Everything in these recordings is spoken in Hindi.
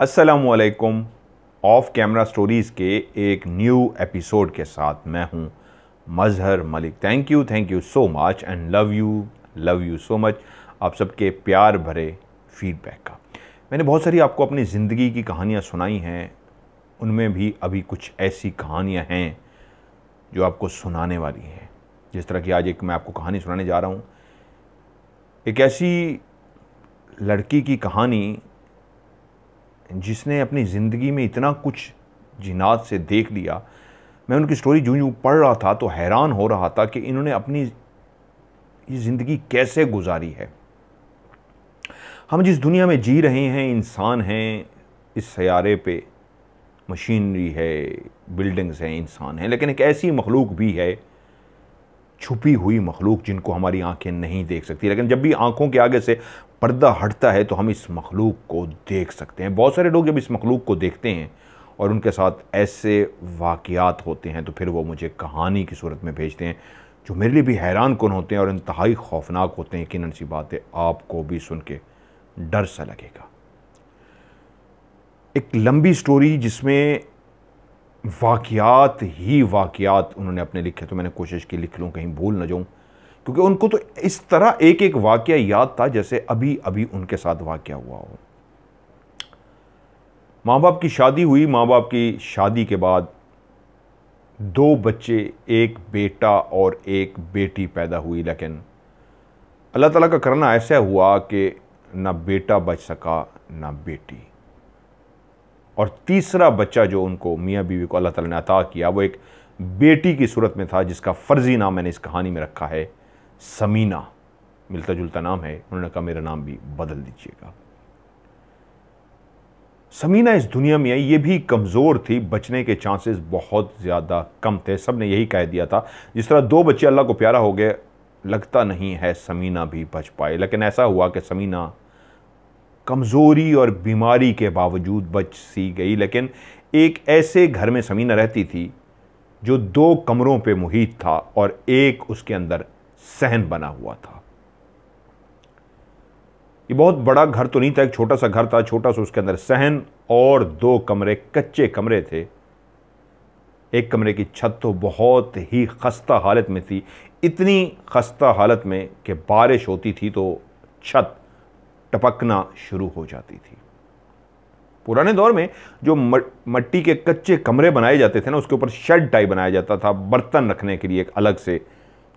असलकुम ऑफ कैमरा स्टोरीज़ के एक न्यू एपिसोड के साथ मैं हूं Mazhar Malik thank you thank you so much and love you love you so much आप सबके प्यार भरे फीडबैक का मैंने बहुत सारी आपको अपनी ज़िंदगी की कहानियां सुनाई हैं उनमें भी अभी कुछ ऐसी कहानियां हैं जो आपको सुनाने वाली हैं जिस तरह की आज एक मैं आपको कहानी सुनाने जा रहा हूँ एक ऐसी लड़की की कहानी जिसने अपनी ज़िंदगी में इतना कुछ जिनात से देख लिया मैं उनकी स्टोरी जूं जूं पढ़ रहा था तो हैरान हो रहा था कि इन्होंने अपनी ज़िंदगी कैसे गुजारी है हम जिस दुनिया में जी रहे हैं इंसान हैं इस सयारे पे मशीनरी है बिल्डिंग्स हैं इंसान हैं लेकिन एक ऐसी मखलूक भी है छुपी हुई मखलूक जिनको हमारी आंखें नहीं देख सकती लेकिन जब भी आंखों के आगे से पर्दा हटता है तो हम इस मखलूक को देख सकते हैं बहुत सारे लोग जब इस मखलूक को देखते हैं और उनके साथ ऐसे वाकयात होते हैं तो फिर वो मुझे कहानी की सूरत में भेजते हैं जो मेरे लिए भी हैरान कन होते हैं और इंतहाई खौफनाक होते हैं किन सी बातें आपको भी सुन के डर सा लगेगा एक लंबी स्टोरी जिसमें वाकयात ही वाकयात उन्होंने अपने लिखे तो मैंने कोशिश की लिख लूँ कहीं भूल ना जाऊँ क्योंकि उनको तो इस तरह एक एक वाक्य याद था जैसे अभी अभी उनके साथ वाक्य हुआ हो माँ बाप की शादी हुई माँ बाप की शादी के बाद दो बच्चे एक बेटा और एक बेटी पैदा हुई लेकिन अल्लाह ताला का करना ऐसा हुआ कि ना बेटा बच सका ना बेटी और तीसरा बच्चा जो उनको मियाँ बीवी को अल्लाह ताला ने अता किया वो एक बेटी की सूरत में था जिसका फ़र्ज़ी नाम मैंने इस कहानी में रखा है समीना मिलता जुलता नाम है उन्होंने कहा मेरा नाम भी बदल दीजिएगा समीना इस दुनिया में आई ये भी कमज़ोर थी बचने के चांसेस बहुत ज़्यादा कम थे सब ने यही कह दिया था जिस तरह दो बच्चे अल्लाह को प्यारा हो गए लगता नहीं है समीना भी बच पाए लेकिन ऐसा हुआ कि समीना कमज़ोरी और बीमारी के बावजूद बच सी गई लेकिन एक ऐसे घर में समीना रहती थी जो दो कमरों पे मुहित था और एक उसके अंदर सहन बना हुआ था ये बहुत बड़ा घर तो नहीं था एक छोटा सा घर था छोटा सा उसके अंदर सहन और दो कमरे कच्चे कमरे थे एक कमरे की छत तो बहुत ही खस्ता हालत में थी इतनी खस्ता हालत में कि बारिश होती थी तो छत टपकना शुरू हो जाती थी पुराने दौर में जो मट्टी के कच्चे कमरे बनाए जाते थे ना उसके ऊपर शेड टाइप बनाया जाता था बर्तन रखने के लिए एक अलग से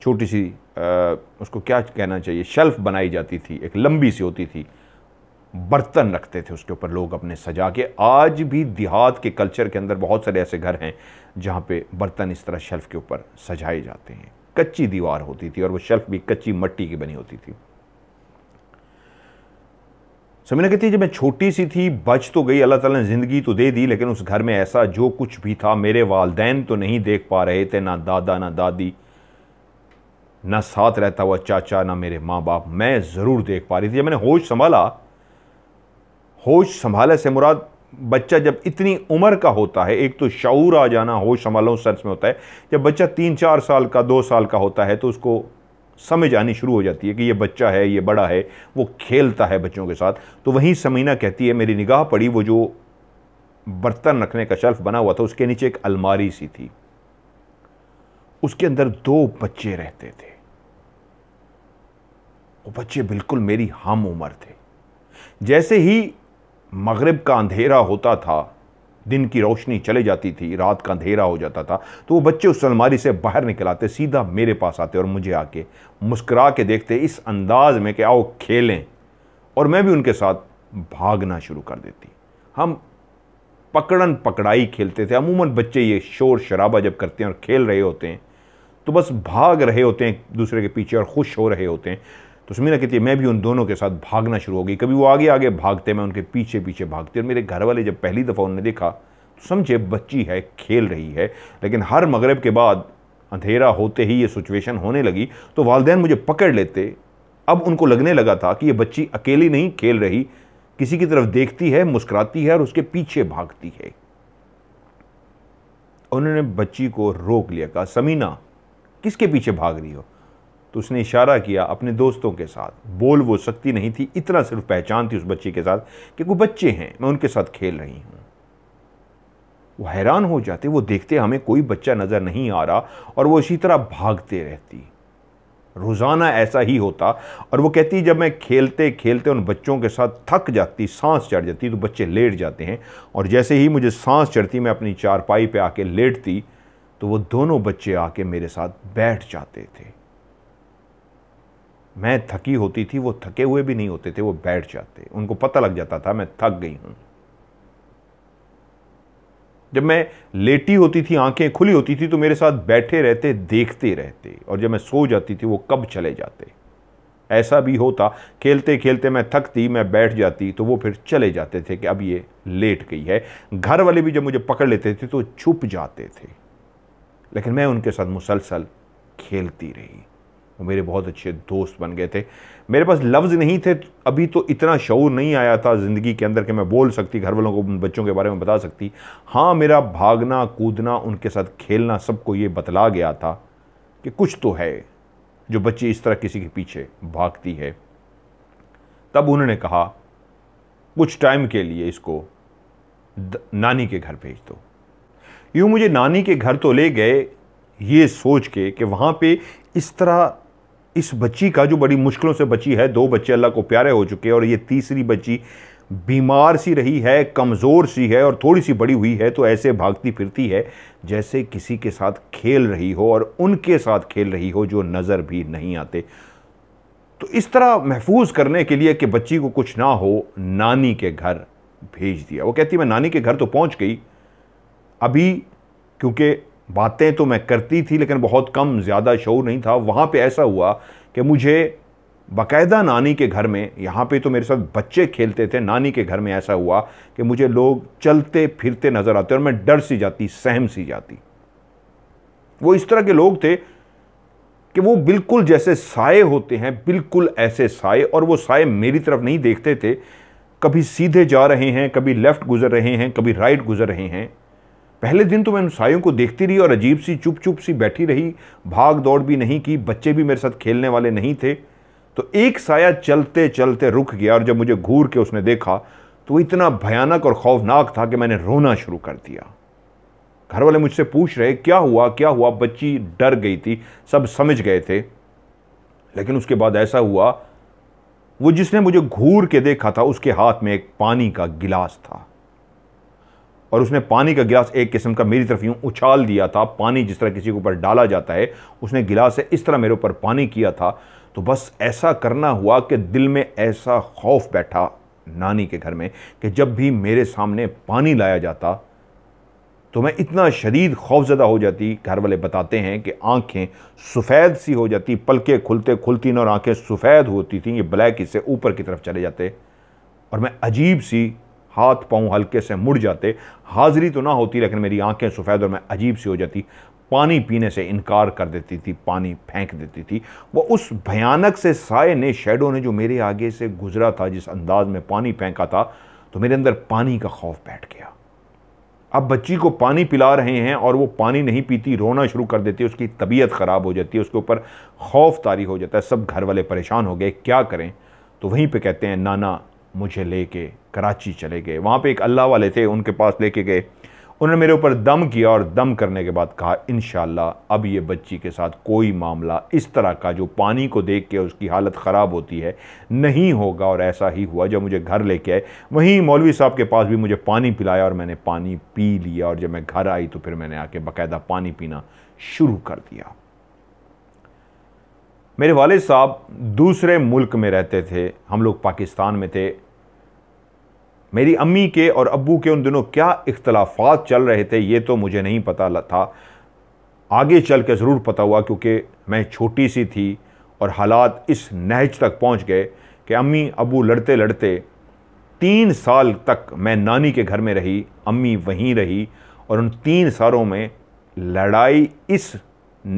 छोटी सी आ, उसको क्या कहना चाहिए शेल्फ़ बनाई जाती थी एक लंबी सी होती थी बर्तन रखते थे उसके ऊपर लोग अपने सजा के आज भी देहात के कल्चर के अंदर बहुत सारे ऐसे घर हैं जहाँ पे बर्तन इस तरह शेल्फ़ के ऊपर सजाए जाते हैं कच्ची दीवार होती थी और वो शेल्फ़ भी कच्ची मट्टी की बनी होती थी समीना कहती जब मैं छोटी सी थी बच तो गई अल्लाह ताला ने ज़िंदगी तो दे दी लेकिन उस घर में ऐसा जो कुछ भी था मेरे वालदेन तो नहीं देख पा रहे थे ना दादा ना दादी ना साथ रहता हुआ चाचा ना मेरे माँ बाप मैं ज़रूर देख पा रही थी जब मैंने होश संभाला होश संभाले से मुराद बच्चा जब इतनी उम्र का होता है एक तो शौर आ जाना होश संभालो सेंस में होता है जब बच्चा तीन चार साल का दो साल का होता है तो उसको समझ आनी शुरू हो जाती है कि ये बच्चा है ये बड़ा है वो खेलता है बच्चों के साथ तो वहीं समीना कहती है मेरी निगाह पड़ी वो जो बर्तन रखने का शेल्फ बना हुआ था उसके नीचे एक अलमारी सी थी उसके अंदर दो बच्चे रहते थे वो बच्चे बिल्कुल मेरी हम उम्र थे जैसे ही मगरब का अंधेरा होता था दिन की रोशनी चले जाती थी रात का अंधेरा हो जाता था तो वो बच्चे उस अलमारी से बाहर निकल आते सीधा मेरे पास आते और मुझे आके मुस्करा के देखते इस अंदाज में कि आओ खेलें और मैं भी उनके साथ भागना शुरू कर देती हम पकड़न पकड़ाई खेलते थे अमूमन बच्चे ये शोर शराबा जब करते हैं और खेल रहे होते हैं तो बस भाग रहे होते हैं एक दूसरे के पीछे और खुश हो रहे होते हैं तो सुमीना कहती है मैं भी उन दोनों के साथ भागना शुरू हो गई कभी वो आगे आगे भागते मैं उनके पीछे पीछे भागती और मेरे घर वाले जब पहली दफ़ा उन्होंने देखा तो समझे बच्ची है खेल रही है लेकिन हर मगरब के बाद अंधेरा होते ही ये सिचुएशन होने लगी तो वालदेन मुझे पकड़ लेते अब उनको लगने लगा था कि ये बच्ची अकेली नहीं खेल रही किसी की तरफ देखती है मुस्कुराती है और उसके पीछे भागती है उन्होंने बच्ची को रोक लिया कहा समीना किसके पीछे भाग रही हो तो उसने इशारा किया अपने दोस्तों के साथ बोल वो सकती नहीं थी इतना सिर्फ पहचान थी उस बच्चे के साथ कि वो बच्चे हैं मैं उनके साथ खेल रही हूँ वो हैरान हो जाते वो देखते हमें कोई बच्चा नज़र नहीं आ रहा और वो इसी तरह भागते रहती रोज़ाना ऐसा ही होता और वो कहती जब मैं खेलते खेलते उन बच्चों के साथ थक जाती सांस चढ़ जाती तो बच्चे लेट जाते हैं और जैसे ही मुझे सांस चढ़ती मैं अपनी चारपाई पे आके लेटती तो वो दोनों बच्चे आके मेरे साथ बैठ जाते थे मैं थकी होती थी वो थके हुए भी नहीं होते थे वो बैठ जाते उनको पता लग जाता था मैं थक गई हूं जब मैं लेटी होती थी आंखें खुली होती थी तो मेरे साथ बैठे रहते देखते रहते और जब मैं सो जाती थी वो कब चले जाते ऐसा भी होता खेलते खेलते मैं थकती मैं बैठ जाती तो वो फिर चले जाते थे कि अब ये लेट गई है घर वाले भी जब मुझे पकड़ लेते थे तो छुप जाते थे लेकिन मैं उनके साथ मुसलसल खेलती रही वो मेरे बहुत अच्छे दोस्त बन गए थे मेरे पास लफ्ज़ नहीं थे अभी तो इतना शौर नहीं आया था ज़िंदगी के अंदर कि मैं बोल सकती घर वालों को बच्चों के बारे में बता सकती हाँ मेरा भागना कूदना उनके साथ खेलना सबको ये बतला गया था कि कुछ तो है जो बच्ची इस तरह किसी के पीछे भागती है तब उन्होंने कहा कुछ टाइम के लिए इसको नानी के घर भेज दो यूँ मुझे नानी के घर तो ले गए ये सोच के कि वहाँ पे इस तरह इस बच्ची का जो बड़ी मुश्किलों से बची है दो बच्चे अल्लाह को प्यारे हो चुके हैं और ये तीसरी बच्ची बीमार सी रही है कमज़ोर सी है और थोड़ी सी बड़ी हुई है तो ऐसे भागती फिरती है जैसे किसी के साथ खेल रही हो और उनके साथ खेल रही हो जो नज़र भी नहीं आते तो इस तरह महफूज करने के लिए कि बच्ची को कुछ ना हो नानी के घर भेज दिया वो कहती मैं नानी के घर तो पहुंच गई अभी क्योंकि बातें तो मैं करती थी लेकिन बहुत कम ज़्यादा शोर नहीं था वहाँ पे ऐसा हुआ कि मुझे बाकायदा नानी के घर में यहाँ पे तो मेरे साथ बच्चे खेलते थे नानी के घर में ऐसा हुआ कि मुझे लोग चलते फिरते नज़र आते और मैं डर सी जाती सहम सी जाती वो इस तरह के लोग थे कि वो बिल्कुल जैसे साए होते हैं बिल्कुल ऐसे साए और वो साए मेरी तरफ नहीं देखते थे कभी सीधे जा रहे हैं कभी लेफ़्ट गुज़र रहे हैं कभी राइट गुज़र रहे हैं पहले दिन तो मैं उन सायों को देखती रही और अजीब सी चुप चुप सी बैठी रही भाग दौड़ भी नहीं की बच्चे भी मेरे साथ खेलने वाले नहीं थे तो एक साया चलते चलते रुक गया और जब मुझे घूर के उसने देखा तो इतना भयानक और खौफनाक था कि मैंने रोना शुरू कर दिया घर वाले मुझसे पूछ रहे क्या हुआ क्या हुआ बच्ची डर गई थी सब समझ गए थे लेकिन उसके बाद ऐसा हुआ वो जिसने मुझे घूर के देखा था उसके हाथ में एक पानी का गिलास था और उसने पानी का गिलास एक किस्म का मेरी तरफ यूँ उछाल दिया था पानी जिस तरह किसी के ऊपर डाला जाता है उसने गिलास से इस तरह मेरे ऊपर पानी किया था तो बस ऐसा करना हुआ कि दिल में ऐसा खौफ बैठा नानी के घर में कि जब भी मेरे सामने पानी लाया जाता तो मैं इतना शदीद खौफजदा हो जाती घर वाले बताते हैं कि आंखें सफ़ेद सी हो जाती पलके खुलते खुलती न और आंखें सफ़ेद होती थी ये ब्लैक इससे ऊपर की तरफ चले जाते और मैं अजीब सी हाथ पाँव हल्के से मुड़ जाते हाजिरी तो ना होती लेकिन मेरी आंखें सफ़ेद और मैं अजीब सी हो जाती पानी पीने से इनकार कर देती थी पानी फेंक देती थी वो उस भयानक से साय ने शेडो ने जो मेरे आगे से गुजरा था जिस अंदाज में पानी फेंका था तो मेरे अंदर पानी का खौफ बैठ गया अब बच्ची को पानी पिला रहे हैं और वो पानी नहीं पीती रोना शुरू कर देती है उसकी तबीयत ख़राब हो जाती है उसके ऊपर खौफ तारी हो जाता है सब घर वाले परेशान हो गए क्या करें तो वहीं पे कहते हैं नाना मुझे लेके कराची चले गए वहाँ पे एक अल्लाह वाले थे उनके पास लेके गए उन्होंने मेरे ऊपर दम किया और दम करने के बाद कहा इन अब ये बच्ची के साथ कोई मामला इस तरह का जो पानी को देख के उसकी हालत ख़राब होती है नहीं होगा और ऐसा ही हुआ जब मुझे घर लेके आए वहीं मौलवी साहब के पास भी मुझे पानी पिलाया और मैंने पानी पी लिया और जब मैं घर आई तो फिर मैंने आके बाकायदा पानी पीना शुरू कर दिया मेरे वाले साहब दूसरे मुल्क में रहते थे हम लोग पाकिस्तान में थे मेरी अम्मी के और अबू के उन दिनों क्या इख्तलाफात चल रहे थे ये तो मुझे नहीं पता था आगे चल के ज़रूर पता हुआ क्योंकि मैं छोटी सी थी और हालात इस नहज तक पहुंच गए कि अम्मी अबू लड़ते लड़ते तीन साल तक मैं नानी के घर में रही अम्मी वहीं रही और उन तीन सालों में लड़ाई इस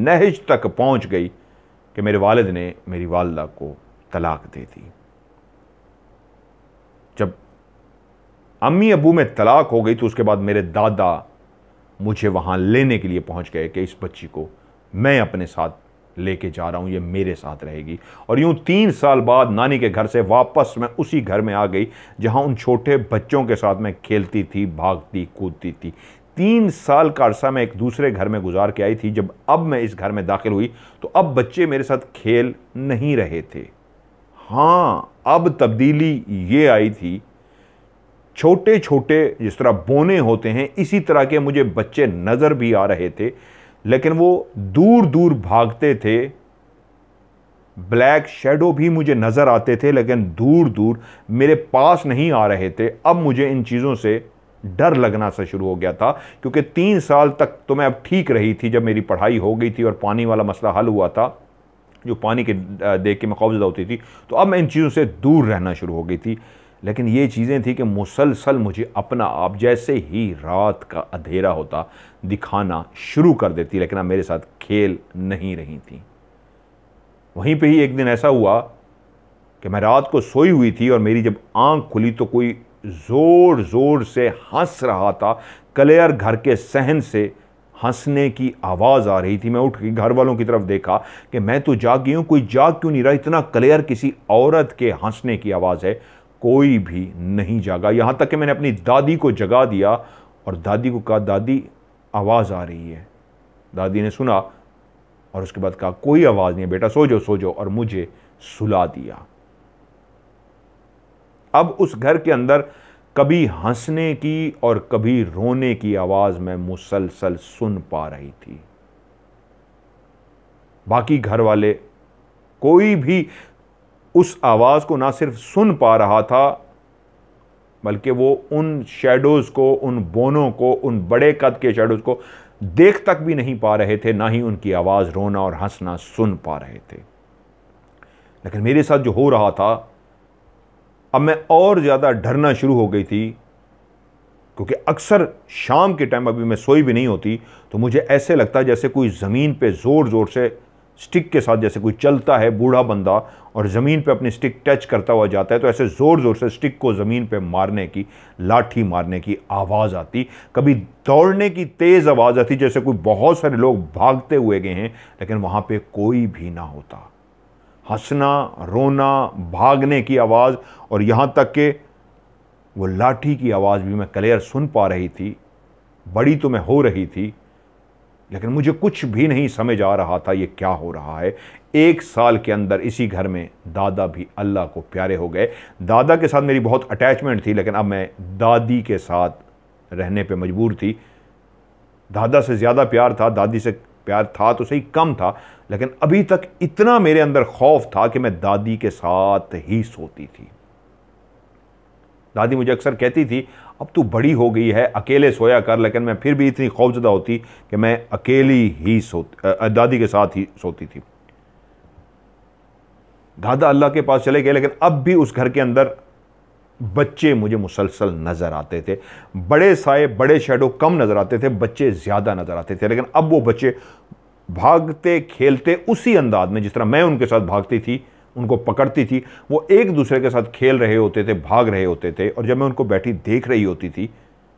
नहज तक पहुंच गई कि मेरे वालद ने मेरी वालदा को तलाक दे दी अम्मी अबू में तलाक हो गई तो उसके बाद मेरे दादा मुझे वहाँ लेने के लिए पहुँच गए कि इस बच्ची को मैं अपने साथ लेके जा रहा हूँ ये मेरे साथ रहेगी और यूँ तीन साल बाद नानी के घर से वापस मैं उसी घर में आ गई जहाँ उन छोटे बच्चों के साथ मैं खेलती थी भागती कूदती थी तीन साल का अरसा मैं एक दूसरे घर में गुजार के आई थी जब अब मैं इस घर में दाखिल हुई तो अब बच्चे मेरे साथ खेल नहीं रहे थे हाँ अब तब्दीली ये आई थी छोटे छोटे जिस तरह बोने होते हैं इसी तरह के मुझे बच्चे नज़र भी आ रहे थे लेकिन वो दूर दूर भागते थे ब्लैक शेडो भी मुझे नज़र आते थे लेकिन दूर दूर मेरे पास नहीं आ रहे थे अब मुझे इन चीज़ों से डर लगना सा शुरू हो गया था क्योंकि तीन साल तक तो मैं अब ठीक रही थी जब मेरी पढ़ाई हो गई थी और पानी वाला मसला हल हुआ था जो पानी के देख के मैं खौफजदा होती थी तो अब मैं इन चीज़ों से दूर रहना शुरू हो गई थी लेकिन ये चीज़ें थी कि मुसलसल मुझे अपना आप जैसे ही रात का अंधेरा होता दिखाना शुरू कर देती लेकिन अब मेरे साथ खेल नहीं रही थी वहीं पे ही एक दिन ऐसा हुआ कि मैं रात को सोई हुई थी और मेरी जब आंख खुली तो कोई ज़ोर ज़ोर से हंस रहा था कलेयर घर के सहन से हंसने की आवाज़ आ रही थी मैं उठ के घर वालों की तरफ देखा कि मैं तो जाग गई हूँ कोई जाग क्यों नहीं रहा इतना क्लियर किसी औरत के हंसने की आवाज़ है कोई भी नहीं जागा यहाँ तक कि मैंने अपनी दादी को जगा दिया और दादी को कहा दादी आवाज़ आ रही है दादी ने सुना और उसके बाद कहा कोई आवाज़ नहीं बेटा सो जाओ सो जाओ और मुझे सुला दिया अब उस घर के अंदर कभी हंसने की और कभी रोने की आवाज़ मैं मुसलसल सुन पा रही थी बाकी घर वाले कोई भी उस आवाज़ को ना सिर्फ सुन पा रहा था बल्कि वो उन शेडोज़ को उन बोनों को उन बड़े कद के शेडोज़ को देख तक भी नहीं पा रहे थे ना ही उनकी आवाज़ रोना और हंसना सुन पा रहे थे लेकिन मेरे साथ जो हो रहा था अब मैं और ज़्यादा डरना शुरू हो गई थी क्योंकि अक्सर शाम के टाइम अभी मैं सोई भी नहीं होती तो मुझे ऐसे लगता जैसे कोई ज़मीन पे ज़ोर ज़ोर से स्टिक के साथ जैसे कोई चलता है बूढ़ा बंदा और ज़मीन पे अपनी स्टिक टच करता हुआ जाता है तो ऐसे ज़ोर ज़ोर से स्टिक को ज़मीन पे मारने की लाठी मारने की आवाज़ आती कभी दौड़ने की तेज़ आवाज़ आती जैसे कोई बहुत सारे लोग भागते हुए गए हैं लेकिन वहाँ पे कोई भी ना होता हंसना रोना भागने की आवाज़ और यहाँ तक के वो लाठी की आवाज़ भी मैं क्लियर सुन पा रही थी बड़ी तो मैं हो रही थी लेकिन मुझे कुछ भी नहीं समझ आ रहा था ये क्या हो रहा है एक साल के अंदर इसी घर में दादा भी अल्लाह को प्यारे हो गए दादा के साथ मेरी बहुत अटैचमेंट थी लेकिन अब मैं दादी के साथ रहने पे मजबूर थी दादा से ज़्यादा प्यार था दादी से प्यार था तो सही कम था लेकिन अभी तक इतना मेरे अंदर खौफ था कि मैं दादी के साथ ही सोती थी दादी मुझे अक्सर कहती थी अब तू तो बड़ी हो गई है अकेले सोया कर लेकिन मैं फिर भी इतनी खौफजदा होती कि मैं अकेली ही सो दादी के साथ ही सोती थी दादा अल्लाह के पास चले गए लेकिन अब भी उस घर के अंदर बच्चे मुझे मुसलसल नज़र आते थे बड़े साए बड़े शेडो कम नज़र आते थे बच्चे ज़्यादा नज़र आते थे लेकिन अब वो बच्चे भागते खेलते उसी अंदाज में जिस तरह मैं उनके साथ भागती थी उनको पकड़ती थी वो एक दूसरे के साथ खेल रहे होते थे भाग रहे होते थे और जब मैं उनको बैठी देख रही होती थी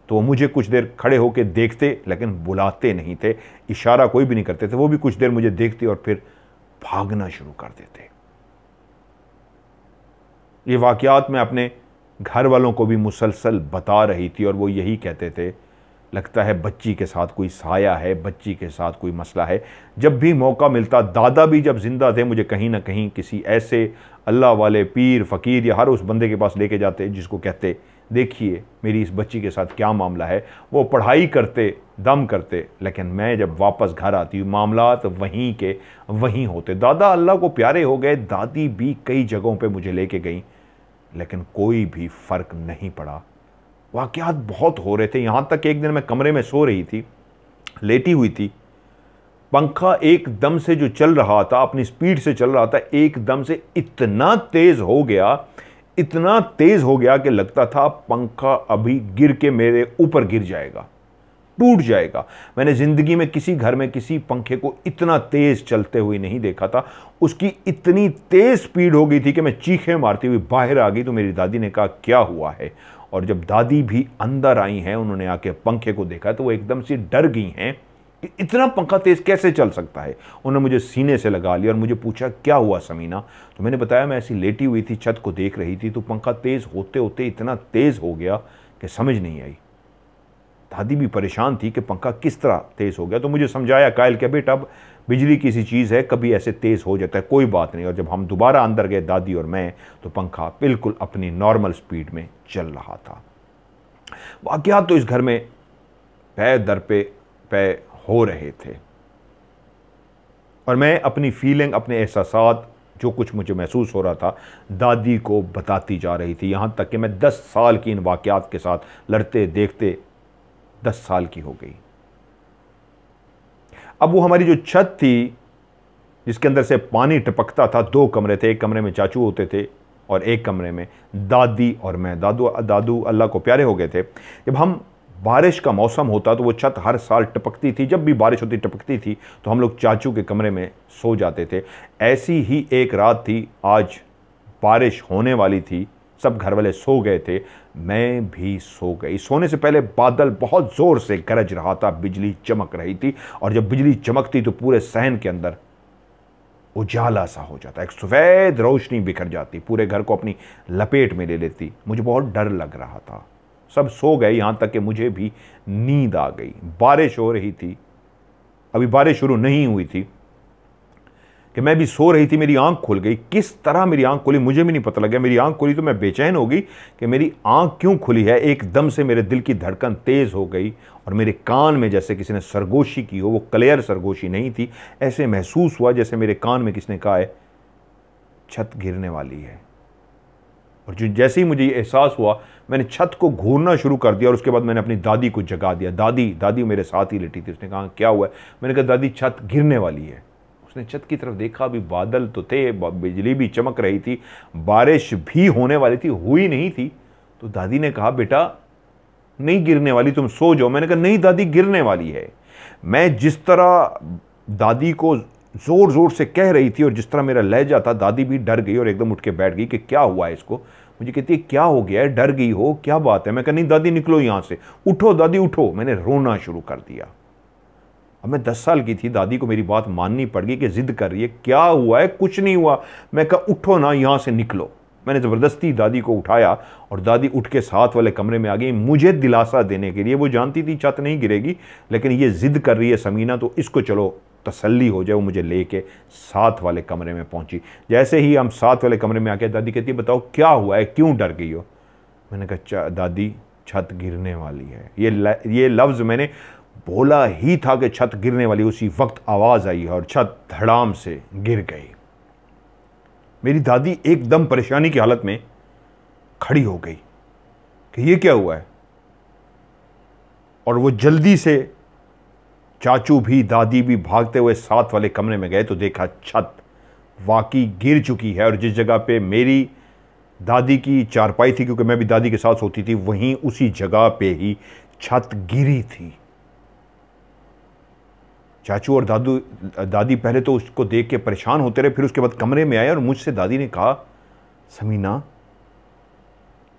तो वो मुझे कुछ देर खड़े होकर देखते लेकिन बुलाते नहीं थे इशारा कोई भी नहीं करते थे वो भी कुछ देर मुझे देखते और फिर भागना शुरू कर देते ये वाक़ात मैं अपने घर वालों को भी मुसलसल बता रही थी और वो यही कहते थे लगता है बच्ची के साथ कोई साया है बच्ची के साथ कोई मसला है जब भी मौका मिलता दादा भी जब ज़िंदा थे मुझे कहीं ना कहीं किसी ऐसे अल्लाह वाले पीर फ़कीर या हर उस बंदे के पास लेके जाते जिसको कहते देखिए मेरी इस बच्ची के साथ क्या मामला है वो पढ़ाई करते दम करते लेकिन मैं जब वापस घर आती हूँ मामला तो वहीं के वहीं होते दादा अल्लाह को प्यारे हो गए दादी भी कई जगहों पर मुझे लेके गई लेकिन कोई भी फ़र्क नहीं पड़ा वाकयात बहुत हो रहे थे यहाँ तक एक दिन मैं कमरे में सो रही थी लेटी हुई थी पंखा एकदम से जो चल रहा था अपनी स्पीड से चल रहा था एकदम से इतना तेज़ हो गया इतना तेज़ हो गया कि लगता था पंखा अभी गिर के मेरे ऊपर गिर जाएगा टूट जाएगा मैंने ज़िंदगी में किसी घर में किसी पंखे को इतना तेज़ चलते हुए नहीं देखा था उसकी इतनी तेज़ स्पीड हो गई थी कि मैं चीखें मारती हुई बाहर आ गई तो मेरी दादी ने कहा क्या हुआ है और जब दादी भी अंदर आई हैं उन्होंने आके पंखे को देखा तो वो एकदम से डर गई हैं कि इतना पंखा तेज़ कैसे चल सकता है उन्होंने मुझे सीने से लगा लिया और मुझे पूछा क्या हुआ समीना तो मैंने बताया मैं ऐसी लेटी हुई थी छत को देख रही थी तो पंखा तेज़ होते होते इतना तेज़ हो गया कि समझ नहीं आई दादी भी परेशान थी कि पंखा किस तरह तेज़ हो गया तो मुझे समझाया कायल के बेटा बिजली किसी चीज़ है कभी ऐसे तेज़ हो जाता है कोई बात नहीं और जब हम दोबारा अंदर गए दादी और मैं तो पंखा बिल्कुल अपनी नॉर्मल स्पीड में चल रहा था वाक़ तो इस घर में पै दर पे पै हो रहे थे और मैं अपनी फीलिंग अपने एहसास जो कुछ मुझे महसूस हो रहा था दादी को बताती जा रही थी यहाँ तक कि मैं दस साल की इन वाक़ात के साथ लड़ते देखते दस साल की हो गई अब वो हमारी जो छत थी जिसके अंदर से पानी टपकता था दो कमरे थे एक कमरे में चाचू होते थे और एक कमरे में दादी और मैं दादू दादू अल्लाह को प्यारे हो गए थे जब हम बारिश का मौसम होता तो वो छत हर साल टपकती थी जब भी बारिश होती टपकती थी तो हम लोग चाचू के कमरे में सो जाते थे ऐसी ही एक रात थी आज बारिश होने वाली थी सब घर वाले सो गए थे मैं भी सो गई सोने से पहले बादल बहुत ज़ोर से गरज रहा था बिजली चमक रही थी और जब बिजली चमकती तो पूरे सहन के अंदर उजाला सा हो जाता एक सफ़ेद रोशनी बिखर जाती पूरे घर को अपनी लपेट में ले लेती मुझे बहुत डर लग रहा था सब सो गए यहाँ तक कि मुझे भी नींद आ गई बारिश हो रही थी अभी बारिश शुरू नहीं हुई थी कि मैं भी सो रही थी मेरी आंख खुल गई किस तरह मेरी आंख खुली मुझे भी नहीं पता लगा मेरी आंख खुली तो मैं बेचैन हो गई कि मेरी आंख क्यों खुली है एकदम से मेरे दिल की धड़कन तेज़ हो गई और मेरे कान में जैसे किसी ने सरगोशी की हो वो क्लियर सरगोशी नहीं थी ऐसे महसूस हुआ जैसे मेरे कान में किसने कहा है छत घिरने वाली है और जो जैसे ही मुझे ये एहसास हुआ मैंने छत को घूरना शुरू कर दिया और उसके बाद मैंने अपनी दादी को जगा दिया दादी दादी मेरे साथ ही लेटी थी उसने कहा हाँ, क्या हुआ है मैंने कहा दादी छत गिरने वाली है उसने छत की तरफ देखा अभी बादल तो थे बिजली भी चमक रही थी बारिश भी होने वाली थी हुई नहीं थी तो दादी ने कहा बेटा नहीं गिरने वाली तुम सो जाओ मैंने कहा नहीं दादी गिरने वाली है मैं जिस तरह दादी को ज़ोर ज़ोर से कह रही थी और जिस तरह मेरा लहजा था दादी भी डर गई और एकदम उठ के बैठ गई कि क्या हुआ है इसको मुझे कहती है क्या हो गया है डर गई हो क्या बात है मैं कहा नहीं दादी निकलो यहाँ से उठो दादी उठो मैंने रोना शुरू कर दिया अब मैं दस साल की थी दादी को मेरी बात माननी पड़ गई कि ज़िद कर रही है क्या हुआ है कुछ नहीं हुआ मैं कहा उठो ना यहाँ से निकलो मैंने ज़बरदस्ती दादी को उठाया और दादी उठ के साथ वाले कमरे में आ गई मुझे दिलासा देने के लिए वो जानती थी छत नहीं गिरेगी लेकिन ये ज़िद कर रही है समीना तो इसको चलो तसल्ली हो जाए वो मुझे ले के साथ वाले कमरे में पहुंची जैसे ही हम साथ वाले कमरे में आके दादी कहती बताओ क्या हुआ है क्यों डर गई हो मैंने कहा दादी छत गिरने वाली है ये ये लफ्ज़ मैंने बोला ही था कि छत गिरने वाली उसी वक्त आवाज़ आई और छत धड़ाम से गिर गई मेरी दादी एकदम परेशानी की हालत में खड़ी हो गई कि ये क्या हुआ है और वो जल्दी से चाचू भी दादी भी भागते हुए साथ वाले कमरे में गए तो देखा छत वाकई गिर चुकी है और जिस जगह पे मेरी दादी की चारपाई थी क्योंकि मैं भी दादी के साथ सोती थी वहीं उसी जगह पे ही छत गिरी थी चाचू और दादू दादी पहले तो उसको देख के परेशान होते रहे फिर उसके बाद कमरे में आए और मुझसे दादी ने कहा समीना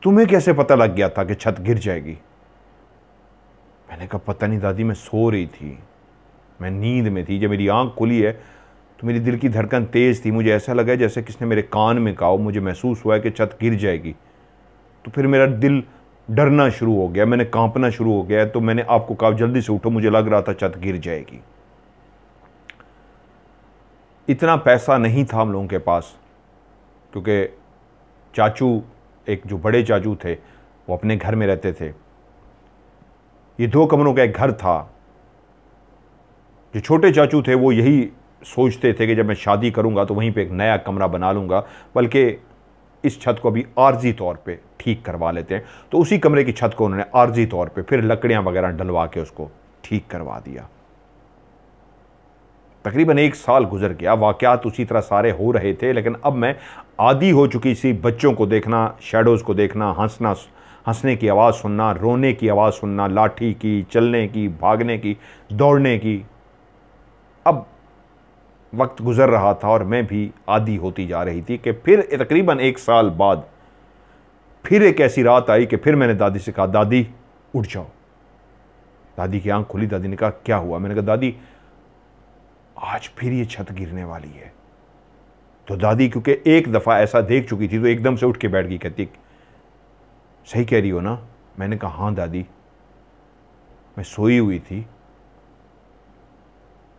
तुम्हें कैसे पता लग गया था कि छत गिर जाएगी मैंने कहा पता नहीं दादी मैं सो रही थी मैं नींद में थी जब मेरी आंख खुली है तो मेरी दिल की धड़कन तेज़ थी मुझे ऐसा लगा जैसे किसने मेरे कान में कहा मुझे महसूस हुआ है कि छत गिर जाएगी तो फिर मेरा दिल डरना शुरू हो गया मैंने कांपना शुरू हो गया तो मैंने आपको कहा जल्दी से उठो मुझे लग रहा था छत गिर जाएगी इतना पैसा नहीं था हम लोगों के पास क्योंकि चाचू एक जो बड़े चाचू थे वो अपने घर में रहते थे ये दो कमरों का एक घर था जो छोटे चाचू थे वो यही सोचते थे कि जब मैं शादी करूंगा तो वहीं पे एक नया कमरा बना लूंगा बल्कि इस छत को अभी आर्जी तौर पे ठीक करवा लेते हैं तो उसी कमरे की छत को उन्होंने आर्जी तौर पे फिर लकड़ियाँ वगैरह डलवा के उसको ठीक करवा दिया तकरीबन एक साल गुजर गया वाक़ात उसी तरह सारे हो रहे थे लेकिन अब मैं आदि हो चुकी सी बच्चों को देखना शेडोज़ को देखना हंसना हंसने की आवाज़ सुनना रोने की आवाज़ सुनना लाठी की चलने की भागने की दौड़ने की अब वक्त गुज़र रहा था और मैं भी आदि होती जा रही थी कि फिर तकरीबन एक साल बाद फिर एक ऐसी रात आई कि फिर मैंने दादी से कहा दादी उठ जाओ दादी की आंख खुली दादी ने कहा क्या हुआ मैंने कहा दादी आज फिर ये छत गिरने वाली है तो दादी क्योंकि एक दफ़ा ऐसा देख चुकी थी तो एकदम से उठ के बैठ गई कहती सही कह रही हो ना मैंने कहा हां दादी मैं सोई हुई थी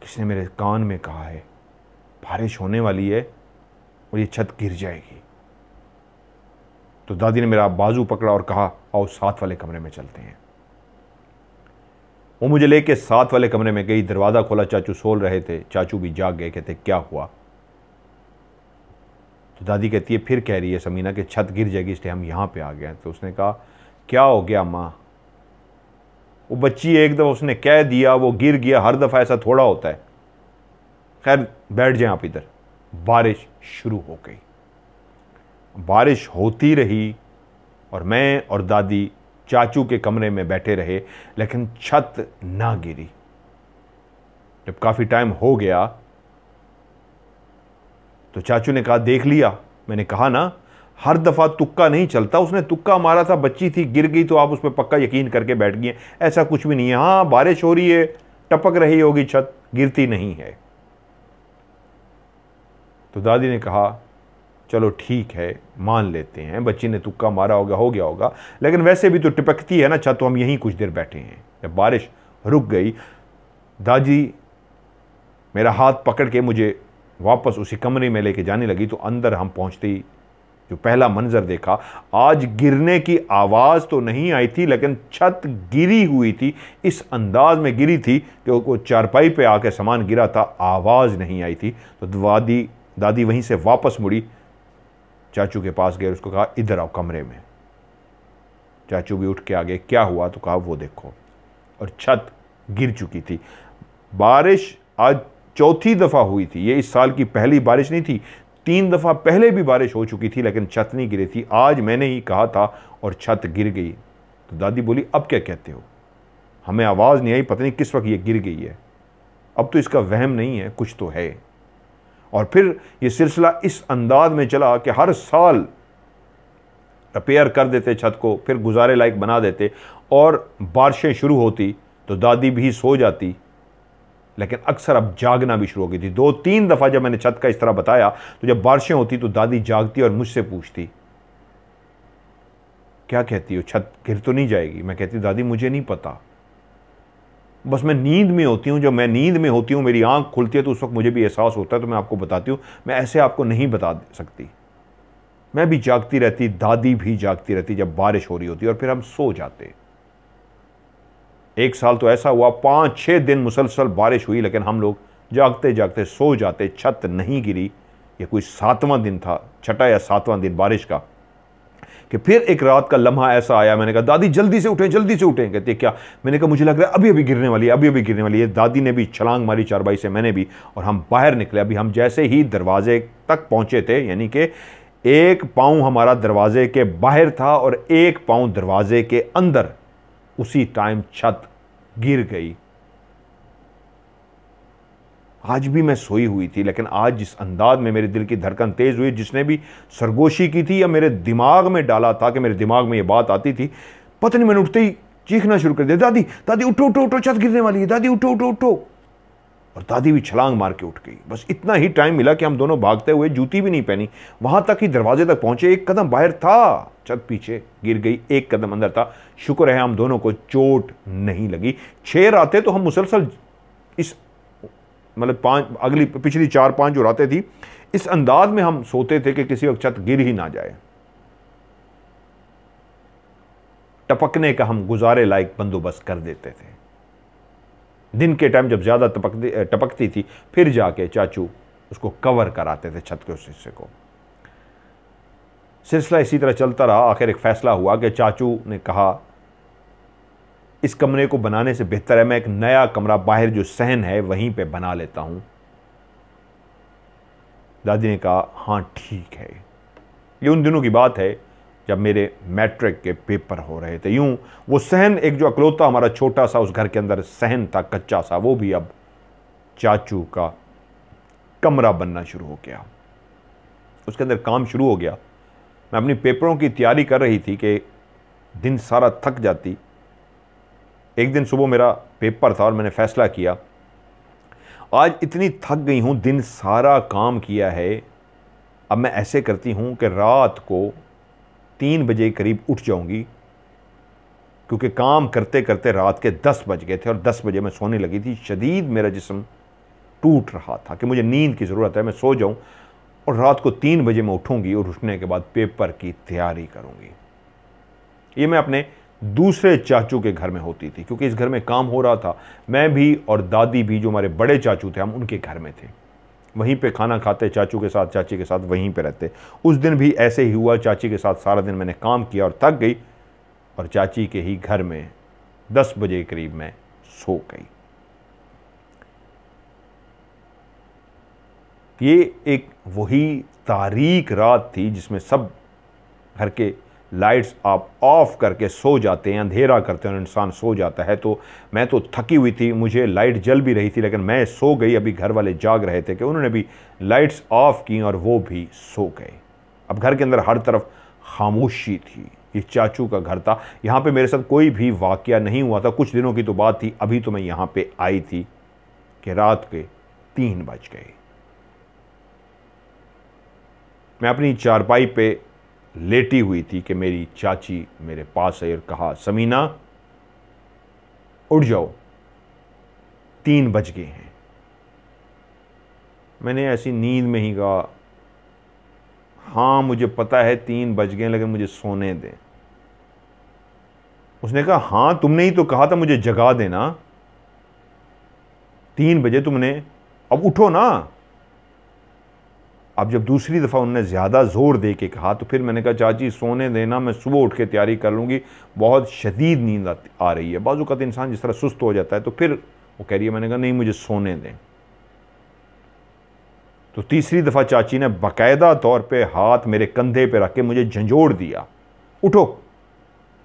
किसने मेरे कान में कहा है बारिश होने वाली है और ये छत गिर जाएगी तो दादी ने मेरा बाजू पकड़ा और कहा आओ साथ वाले कमरे में चलते हैं वो मुझे लेके साथ वाले कमरे में गई दरवाज़ा खोला चाचू सोल रहे थे चाचू भी जाग गए कहते क्या हुआ तो दादी कहती है फिर कह रही है समीना कि छत गिर जाएगी इसलिए हम यहाँ पे आ गए तो उसने कहा क्या हो गया माँ वो बच्ची एक दफ़ा उसने कह दिया वो गिर गया हर दफ़ा ऐसा थोड़ा होता है खैर बैठ जाए आप इधर बारिश शुरू हो गई बारिश होती रही और मैं और दादी चाचू के कमरे में बैठे रहे लेकिन छत ना गिरी जब काफ़ी टाइम हो गया तो चाचू ने कहा देख लिया मैंने कहा ना हर दफ़ा तुक्का नहीं चलता उसने तुक्का मारा था बच्ची थी गिर गई तो आप उस पर पक्का यकीन करके बैठ गए ऐसा कुछ भी नहीं है हाँ बारिश हो रही है टपक रही होगी छत गिरती नहीं है तो दादी ने कहा चलो ठीक है मान लेते हैं बच्ची ने तुक्का मारा होगा हो गया होगा लेकिन वैसे भी तो टिपकती है ना छत तो हम यहीं कुछ देर बैठे हैं जब बारिश रुक गई दादी मेरा हाथ पकड़ के मुझे वापस उसी कमरे में लेके जाने लगी तो अंदर हम पहुंचते ही जो पहला मंजर देखा आज गिरने की आवाज़ तो नहीं आई थी लेकिन छत गिरी हुई थी इस अंदाज में गिरी थी कि वो चारपाई पे आके सामान गिरा था आवाज़ नहीं आई थी तो दादी दादी वहीं से वापस मुड़ी चाचू के पास गए उसको कहा इधर आओ कमरे में चाचू भी उठ के आ गए क्या हुआ तो कहा वो देखो और छत गिर चुकी थी बारिश आज चौथी दफ़ा हुई थी ये इस साल की पहली बारिश नहीं थी तीन दफ़ा पहले भी बारिश हो चुकी थी लेकिन छत नहीं गिरी थी आज मैंने ही कहा था और छत गिर गई तो दादी बोली अब क्या कहते हो हमें आवाज़ नहीं आई पता नहीं किस वक्त ये गिर गई है अब तो इसका वहम नहीं है कुछ तो है और फिर ये सिलसिला इस अंदाज में चला कि हर साल रिपेयर कर देते छत को फिर गुजारे लायक बना देते और बारिशें शुरू होती तो दादी भी सो जाती लेकिन अक्सर अब जागना भी शुरू हो गई थी दो तीन दफ़ा जब मैंने छत का इस तरह बताया तो जब बारिशें होती तो दादी जागती और मुझसे पूछती क्या कहती हो छत गिर तो नहीं जाएगी मैं कहती दादी मुझे नहीं पता बस मैं नींद में होती हूँ जब मैं नींद में होती हूँ मेरी आँख खुलती है तो उस वक्त मुझे भी एहसास होता है तो मैं आपको बताती हूँ मैं ऐसे आपको नहीं बता सकती मैं भी जागती रहती दादी भी जागती रहती जब बारिश हो रही होती और फिर हम सो जाते एक साल तो ऐसा हुआ पाँच छः दिन मुसलसल बारिश हुई लेकिन हम लोग जागते जागते सो जाते छत नहीं गिरी ये कोई सातवां दिन था छठा या सातवां दिन बारिश का कि फिर एक रात का लम्हा ऐसा आया मैंने कहा दादी जल्दी से उठें जल्दी से उठें कहते क्या मैंने कहा मुझे लग रहा है अभी अभी गिरने वाली है अभी अभी गिरने वाली है दादी ने भी छलांग मारी चारबाई से मैंने भी और हम बाहर निकले अभी हम जैसे ही दरवाजे तक पहुँचे थे यानी कि एक पाँव हमारा दरवाजे के बाहर था और एक पाँव दरवाजे के अंदर उसी टाइम छत गिर गई आज भी मैं सोई हुई थी लेकिन आज जिस अंदाज में मेरे दिल की धड़कन तेज़ हुई जिसने भी सरगोशी की थी या मेरे दिमाग में डाला था कि मेरे दिमाग में ये बात आती थी पत्नी मैंने उठते ही चीखना शुरू कर दिया दादी दादी उठो उठो उठो छत गिरने वाली है दादी उठो उठो उठो और दादी भी छलांग मार के उठ गई बस इतना ही टाइम मिला कि हम दोनों भागते हुए जूती भी नहीं पहनी वहाँ तक ही दरवाजे तक पहुँचे एक कदम बाहर था छत पीछे गिर गई एक कदम अंदर था शुक्र है हम दोनों को चोट नहीं लगी छः रातें तो हम मुसलसल इस मतलब पाँच अगली पिछली चार पाँच जो रातें थी इस अंदाज में हम सोते थे कि किसी वक्त छत गिर ही ना जाए टपकने का हम गुजारे लायक बंदोबस्त कर देते थे दिन के टाइम जब ज़्यादा टपकती थी फिर जाके चाचू उसको कवर कराते थे छत के उस हिस्से को सिलसिला इसी तरह चलता रहा आखिर एक फ़ैसला हुआ कि चाचू ने कहा इस कमरे को बनाने से बेहतर है मैं एक नया कमरा बाहर जो सहन है वहीं पे बना लेता हूं दादी ने कहा हाँ ठीक है ये उन दिनों की बात है जब मेरे मैट्रिक के पेपर हो रहे थे यूं वो सहन एक जो अकलौता हमारा छोटा सा उस घर के अंदर सहन था कच्चा सा वो भी अब चाचू का कमरा बनना शुरू हो गया उसके अंदर काम शुरू हो गया मैं अपनी पेपरों की तैयारी कर रही थी कि दिन सारा थक जाती एक दिन सुबह मेरा पेपर था और मैंने फ़ैसला किया आज इतनी थक गई हूँ दिन सारा काम किया है अब मैं ऐसे करती हूँ कि रात को तीन बजे करीब उठ जाऊँगी क्योंकि काम करते करते रात के दस बज गए थे और दस बजे मैं सोने लगी थी शदीद मेरा जिसम टूट रहा था कि मुझे नींद की ज़रूरत है मैं सो जाऊँ और रात को तीन बजे मैं उठूँगी और उठने के बाद पेपर की तैयारी करूँगी ये मैं अपने दूसरे चाचू के घर में होती थी क्योंकि इस घर में काम हो रहा था मैं भी और दादी भी जो हमारे बड़े चाचू थे हम उनके घर में थे वहीं पे खाना खाते चाचू के साथ चाची के साथ वहीं पे रहते उस दिन भी ऐसे ही हुआ चाची के साथ सारा दिन मैंने काम किया और थक गई और चाची के ही घर में दस बजे करीब मैं सो गई ये एक वही तारीख रात थी जिसमें सब घर के लाइट्स आप ऑफ़ करके सो जाते हैं अंधेरा करते हैं और इंसान सो जाता है तो मैं तो थकी हुई थी मुझे लाइट जल भी रही थी लेकिन मैं सो गई अभी घर वाले जाग रहे थे कि उन्होंने भी लाइट्स ऑफ़ की और वो भी सो गए अब घर के अंदर हर तरफ खामोशी थी ये चाचू का घर था यहाँ पे मेरे साथ कोई भी वाक़ नहीं हुआ था कुछ दिनों की तो बात थी अभी तो मैं यहाँ पर आई थी कि रात के तीन बज गए मैं अपनी चारपाई पे लेटी हुई थी कि मेरी चाची मेरे पास आई और कहा समीना उठ जाओ तीन बज गए हैं मैंने ऐसी नींद में ही कहा हाँ मुझे पता है तीन बज गए लेकिन मुझे सोने दें उसने कहा हाँ तुमने ही तो कहा था मुझे जगा देना तीन बजे तुमने अब उठो ना अब जब दूसरी दफ़ा उन्होंने ज़्यादा ज़ोर दे के कहा तो फिर मैंने कहा चाची सोने देना मैं सुबह उठ के तैयारी कर लूँगी बहुत शदीद नींद आ रही है तो इंसान जिस तरह सुस्त हो जाता है तो फिर वो कह रही है मैंने कहा नहीं मुझे सोने दें तो तीसरी दफ़ा चाची ने बाकायदा तौर पर हाथ मेरे कंधे पर रख के मुझे झंझोड़ दिया उठो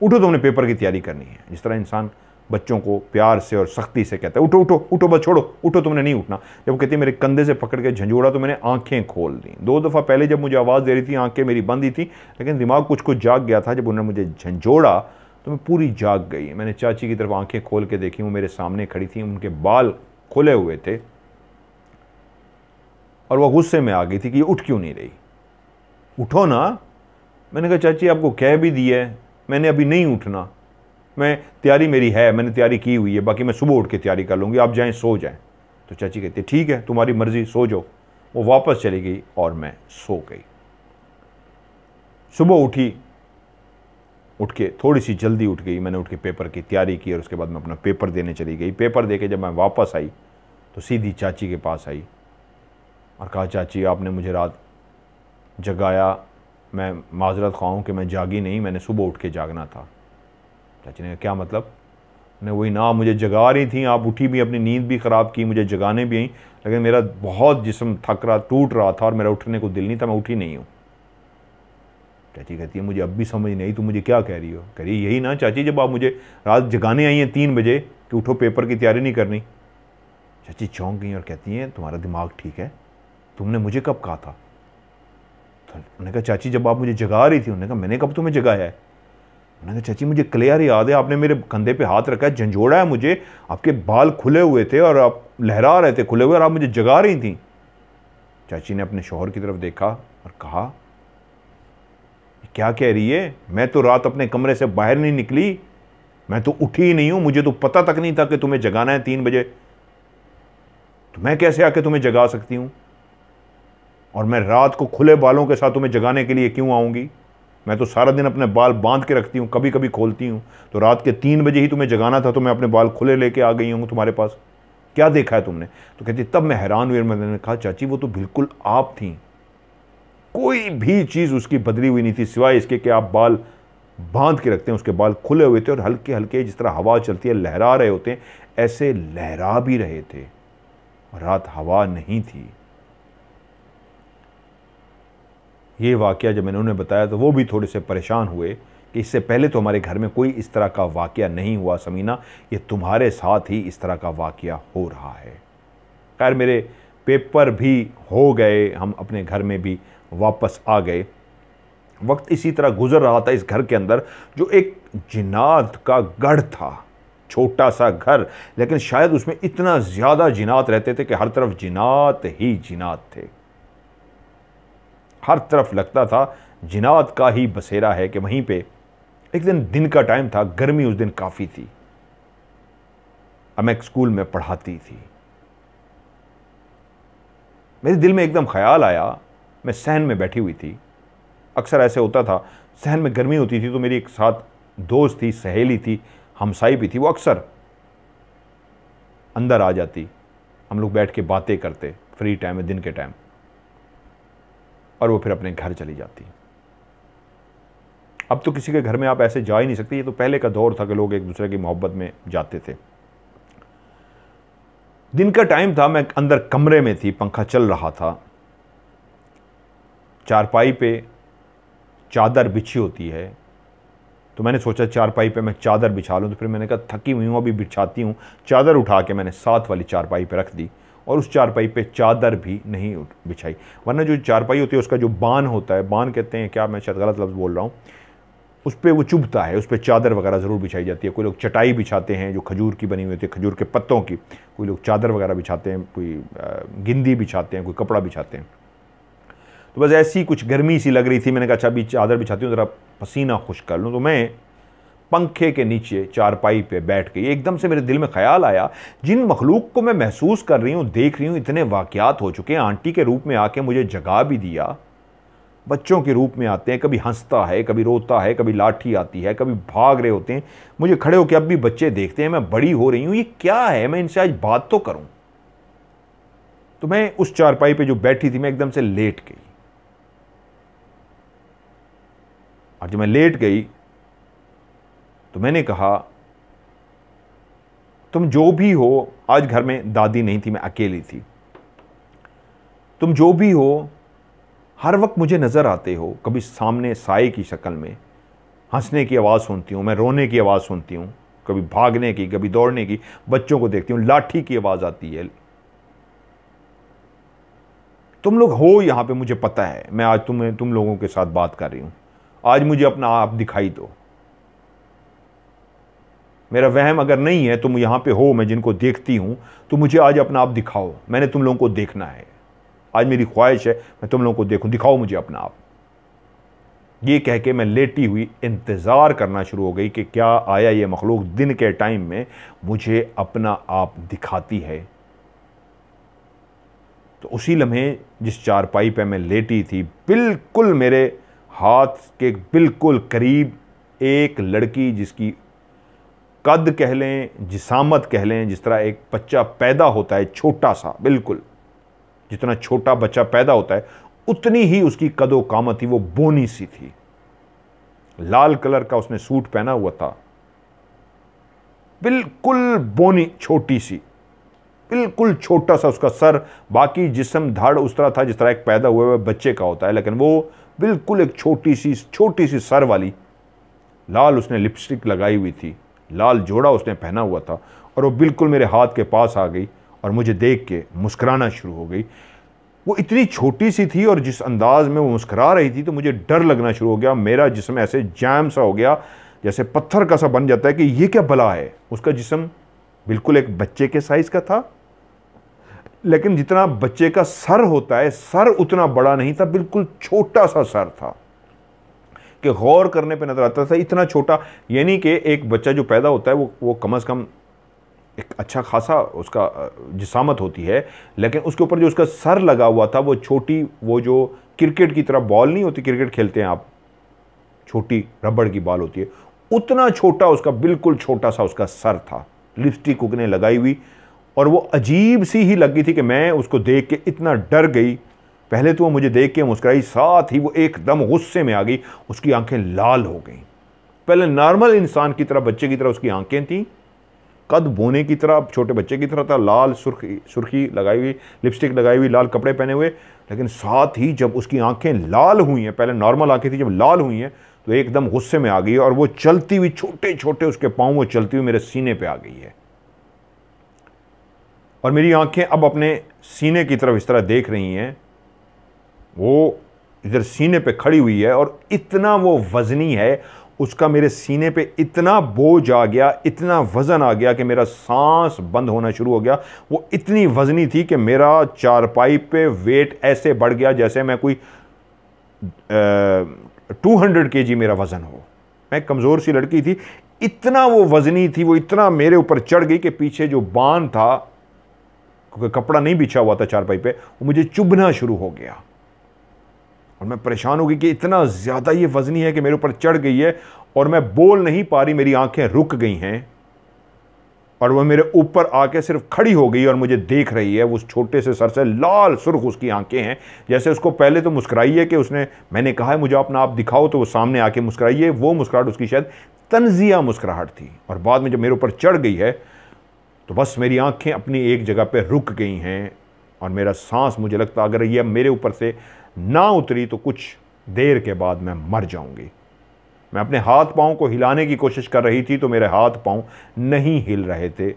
उठो तुमने तो पेपर की तैयारी करनी है जिस तरह इंसान बच्चों को प्यार से और सख्ती से कहता है उठो उठो उठो बस छोड़ो उठो तुमने नहीं उठना जब कहती है मेरे कंधे से पकड़ के झंझोड़ा तो मैंने आंखें खोल दी दो दफ़ा पहले जब मुझे आवाज़ दे रही थी आंखें मेरी बंद ही थी लेकिन दिमाग कुछ कुछ जाग गया था जब उन्होंने मुझे झंझोड़ा तो मैं पूरी जाग गई मैंने चाची की तरफ आंखें खोल के देखी वो मेरे सामने खड़ी थी उनके बाल खुले हुए थे और वह गुस्से में आ गई थी कि ये उठ क्यों नहीं रही उठो ना मैंने कहा चाची आपको कह भी दिया है मैंने अभी नहीं उठना मैं तैयारी मेरी है मैंने तैयारी की हुई है बाकी मैं सुबह उठ के तैयारी कर लूँगी आप जाएँ सो जाएँ तो चाची कहती ठीक है तुम्हारी मर्ज़ी सो जाओ वो वापस चली गई और मैं सो गई सुबह उठी उठ के थोड़ी सी जल्दी उठ गई मैंने उठ के पेपर की तैयारी की और उसके बाद मैं अपना पेपर देने चली गई पेपर दे के जब मैं वापस आई तो सीधी चाची के पास आई और कहा चाची आपने मुझे रात जगाया मैं माजरत ख्वाहूँ कि मैं जागी नहीं मैंने सुबह उठ के जागना था चाची ने कहा क्या मतलब ने वही ना मुझे जगा रही थी आप उठी भी अपनी नींद भी ख़राब की मुझे जगाने भी आई लेकिन मेरा बहुत जिसम थक रहा टूट रहा था और मेरा उठने को दिल नहीं था मैं उठी नहीं हूँ चाची कहती है मुझे अब भी समझ नहीं तू मुझे क्या कह रही हो कह रही यही ना चाची जब आप मुझे रात जगाने आई हैं तीन बजे कि तो उठो पेपर की तैयारी नहीं करनी चाची चौंक गई और कहती हैं तुम्हारा दिमाग ठीक है तुमने मुझे कब कहा था तो उन्होंने कहा चाची जब आप मुझे जगा रही थी उन्होंने कहा मैंने कब तुम्हें जगाया है मैंने कहा चाची मुझे क्लियर याद है आपने मेरे कंधे पे हाथ रखा है झंझोड़ा है मुझे आपके बाल खुले हुए थे और आप लहरा रहे थे खुले हुए और आप मुझे जगा रही थी चाची ने अपने शोहर की तरफ देखा और कहा क्या कह रही है मैं तो रात अपने कमरे से बाहर नहीं निकली मैं तो उठी ही नहीं हूं मुझे तो पता तक नहीं था कि तुम्हें जगाना है तीन बजे तो मैं कैसे आके तुम्हें जगा सकती हूं और मैं रात को खुले बालों के साथ तुम्हें जगाने के लिए क्यों आऊंगी मैं तो सारा दिन अपने बाल बांध के रखती हूँ कभी कभी खोलती हूँ तो रात के तीन बजे ही तुम्हें जगाना था तो मैं अपने बाल खुले लेके आ गई हूँ तुम्हारे पास क्या देखा है तुमने तो कहती तब मैं हैरान हुई मैंने कहा चाची वो तो बिल्कुल आप थी कोई भी चीज़ उसकी बदली हुई नहीं थी सिवाय इसके कि आप बाल बांध के रखते हैं उसके बाल खुले हुए थे और हल्के हल्के जिस तरह हवा चलती है लहरा रहे होते हैं ऐसे लहरा भी रहे थे रात हवा नहीं थी ये वाक़ जब मैंने उन्हें बताया तो वो भी थोड़े से परेशान हुए कि इससे पहले तो हमारे घर में कोई इस तरह का वाक़ नहीं हुआ समीना ये तुम्हारे साथ ही इस तरह का वाक़ हो रहा है खैर मेरे पेपर भी हो गए हम अपने घर में भी वापस आ गए वक्त इसी तरह गुजर रहा था इस घर के अंदर जो एक जिनात का गढ़ था छोटा सा घर लेकिन शायद उसमें इतना ज़्यादा जिनात रहते थे कि हर तरफ जिनात ही जिनात थे हर तरफ लगता था जिनात का ही बसेरा है कि वहीं पे एक दिन दिन का टाइम था गर्मी उस दिन काफ़ी थी अब मैं एक स्कूल में पढ़ाती थी मेरे दिल में एकदम ख्याल आया मैं सहन में बैठी हुई थी अक्सर ऐसे होता था सहन में गर्मी होती थी तो मेरी एक साथ दोस्त थी सहेली थी हमसाई भी थी वो अक्सर अंदर आ जाती हम लोग बैठ के बातें करते फ्री टाइम में दिन के टाइम और वो फिर अपने घर चली जाती अब तो किसी के घर में आप ऐसे जा ही नहीं सकते ये तो पहले का दौर था कि लोग एक दूसरे की मोहब्बत में जाते थे दिन का टाइम था मैं अंदर कमरे में थी पंखा चल रहा था चारपाई पे चादर बिछी होती है तो मैंने सोचा चारपाई पे मैं चादर बिछा लूँ तो फिर मैंने कहा थकी हुई हूँ अभी बिछाती हूँ चादर उठा के मैंने साथ वाली चारपाई पे रख दी और उस चारपाई पे चादर भी नहीं बिछाई वरना जो चारपाई होती है उसका जो बान होता है बान कहते हैं क्या मैं शायद गलत लफ्ज़ बोल रहा हूँ उस पर वो चुभता है उस पर चादर वगैरह ज़रूर बिछाई जाती है कोई लोग चटाई बिछाते हैं जो खजूर की बनी हुई होती है खजूर के पत्तों की कोई लोग चादर वगैरह बिछाते हैं कोई गिंदी बिछाते हैं कोई कपड़ा बिछाते हैं तो बस ऐसी कुछ गर्मी सी लग रही थी मैंने कहा अच्छा अभी चादर बिछाती हूँ ज़रा पसीना खुश कर लूँ तो मैं पंखे के नीचे चारपाई पे बैठ गई एकदम से मेरे दिल में ख्याल आया जिन मखलूक को मैं महसूस कर रही हूँ देख रही हूँ इतने वाक़ात हो चुके हैं आंटी के रूप में आके मुझे जगा भी दिया बच्चों के रूप में आते हैं कभी हंसता है कभी रोता है कभी लाठी आती है कभी भाग रहे होते हैं मुझे खड़े होकर अब भी बच्चे देखते हैं मैं बड़ी हो रही हूँ ये क्या है मैं इनसे आज बात तो करूँ तो मैं उस चारपाई पर जो बैठी थी मैं एकदम से लेट गई और जब मैं लेट गई तो मैंने कहा तुम जो भी हो आज घर में दादी नहीं थी मैं अकेली थी तुम जो भी हो हर वक्त मुझे नज़र आते हो कभी सामने साय की शक्ल में हंसने की आवाज़ सुनती हूँ मैं रोने की आवाज़ सुनती हूँ कभी भागने की कभी दौड़ने की बच्चों को देखती हूँ लाठी की आवाज़ आती है तुम लोग हो यहाँ पे मुझे पता है मैं आज तुम्हें तुम लोगों के साथ बात कर रही हूँ आज मुझे अपना आप दिखाई दो मेरा वहम अगर नहीं है तुम यहाँ पे हो मैं जिनको देखती हूँ तो मुझे आज अपना आप दिखाओ मैंने तुम लोगों को देखना है आज मेरी ख्वाहिश है मैं तुम लोगों को देखूँ दिखाओ मुझे अपना आप ये कह के मैं लेटी हुई इंतज़ार करना शुरू हो गई कि क्या आया ये मखलूक दिन के टाइम में मुझे अपना आप दिखाती है तो उसी लम्हे जिस चारपाई पे मैं लेटी थी बिल्कुल मेरे हाथ के बिल्कुल करीब एक लड़की जिसकी कद कह लें जिसामत कह लें जिस तरह एक बच्चा पैदा होता है छोटा सा बिल्कुल जितना छोटा बच्चा पैदा होता है उतनी ही उसकी कदो कामत थी वो बोनी सी थी लाल कलर का उसने सूट पहना हुआ था बिल्कुल बोनी छोटी सी बिल्कुल छोटा सा उसका सर बाकी जिसम धाड़ उस तरह था जिस तरह एक पैदा हुए हुए बच्चे का होता है लेकिन वो बिल्कुल एक छोटी सी छोटी सी सर वाली लाल उसने लिपस्टिक लगाई हुई थी लाल जोड़ा उसने पहना हुआ था और वो बिल्कुल मेरे हाथ के पास आ गई और मुझे देख के मुस्कराना शुरू हो गई वो इतनी छोटी सी थी और जिस अंदाज में वो मुस्करा रही थी तो मुझे डर लगना शुरू हो गया मेरा जिसम ऐसे जैम सा हो गया जैसे पत्थर का सा बन जाता है कि ये क्या बला है उसका जिसम बिल्कुल एक बच्चे के साइज़ का था लेकिन जितना बच्चे का सर होता है सर उतना बड़ा नहीं था बिल्कुल छोटा सा सर था कि गौर करने पे नज़र आता था इतना छोटा यानी कि एक बच्चा जो पैदा होता है वो वो कम अज़ कम एक अच्छा खासा उसका जिसामत होती है लेकिन उसके ऊपर जो उसका सर लगा हुआ था वो छोटी वो जो क्रिकेट की तरह बॉल नहीं होती क्रिकेट खेलते हैं आप छोटी रबड़ की बॉल होती है उतना छोटा उसका बिल्कुल छोटा सा उसका सर था लिपस्टिक उगने लगाई हुई और वो अजीब सी ही लगी थी कि मैं उसको देख के इतना डर गई पहले तो वो मुझे देख के मुस्कुराई साथ ही वो एकदम गुस्से में आ गई उसकी आंखें लाल हो गईं पहले नॉर्मल इंसान की तरह बच्चे की तरह उसकी आंखें थीं कद बोने की तरह छोटे बच्चे की तरह था लाल सुर्खी सुर्खी लगाई हुई लिपस्टिक लगाई हुई लाल कपड़े पहने हुए लेकिन साथ ही जब उसकी आंखें लाल हुई हैं पहले नॉर्मल आंखें थी जब लाल हुई हैं तो एकदम गुस्से में आ गई और वो चलती हुई छोटे छोटे उसके पाँव वो चलती हुई मेरे सीने पर आ गई है और मेरी आंखें अब अपने सीने की तरफ इस तरह देख रही हैं वो इधर सीने पे खड़ी हुई है और इतना वो वज़नी है उसका मेरे सीने पे इतना बोझ आ गया इतना वज़न आ गया कि मेरा सांस बंद होना शुरू हो गया वो इतनी वज़नी थी कि मेरा चारपाई पे वेट ऐसे बढ़ गया जैसे मैं कोई टू हंड्रेड के जी मेरा वज़न हो मैं कमज़ोर सी लड़की थी इतना वो वज़नी थी वो इतना मेरे ऊपर चढ़ गई कि पीछे जो बांध था क्योंकि कपड़ा नहीं बिछा हुआ था चारपाई पे वो मुझे चुभना शुरू हो गया और मैं परेशान हो गई कि इतना ज़्यादा ये वजनी है कि मेरे ऊपर चढ़ गई है और मैं बोल नहीं पा रही मेरी आंखें रुक गई हैं और वह मेरे ऊपर आके सिर्फ खड़ी हो गई और मुझे देख रही है उस छोटे से सर से लाल सुर्ख उसकी आंखें हैं जैसे उसको पहले तो मुस्कराई है कि उसने मैंने कहा है मुझे अपना आप दिखाओ तो वो सामने आके मुस्कराई है वो मुस्कुराहट उसकी शायद तनजिया मुस्कुराहट थी और बाद में जब मेरे ऊपर चढ़ गई है तो बस मेरी आंखें अपनी एक जगह पर रुक गई हैं और मेरा सांस मुझे लगता अगर यह मेरे ऊपर से ना उतरी तो कुछ देर के बाद मैं मर जाऊंगी मैं अपने हाथ पाँव को हिलाने की कोशिश कर रही थी तो मेरे हाथ पाँव नहीं हिल रहे थे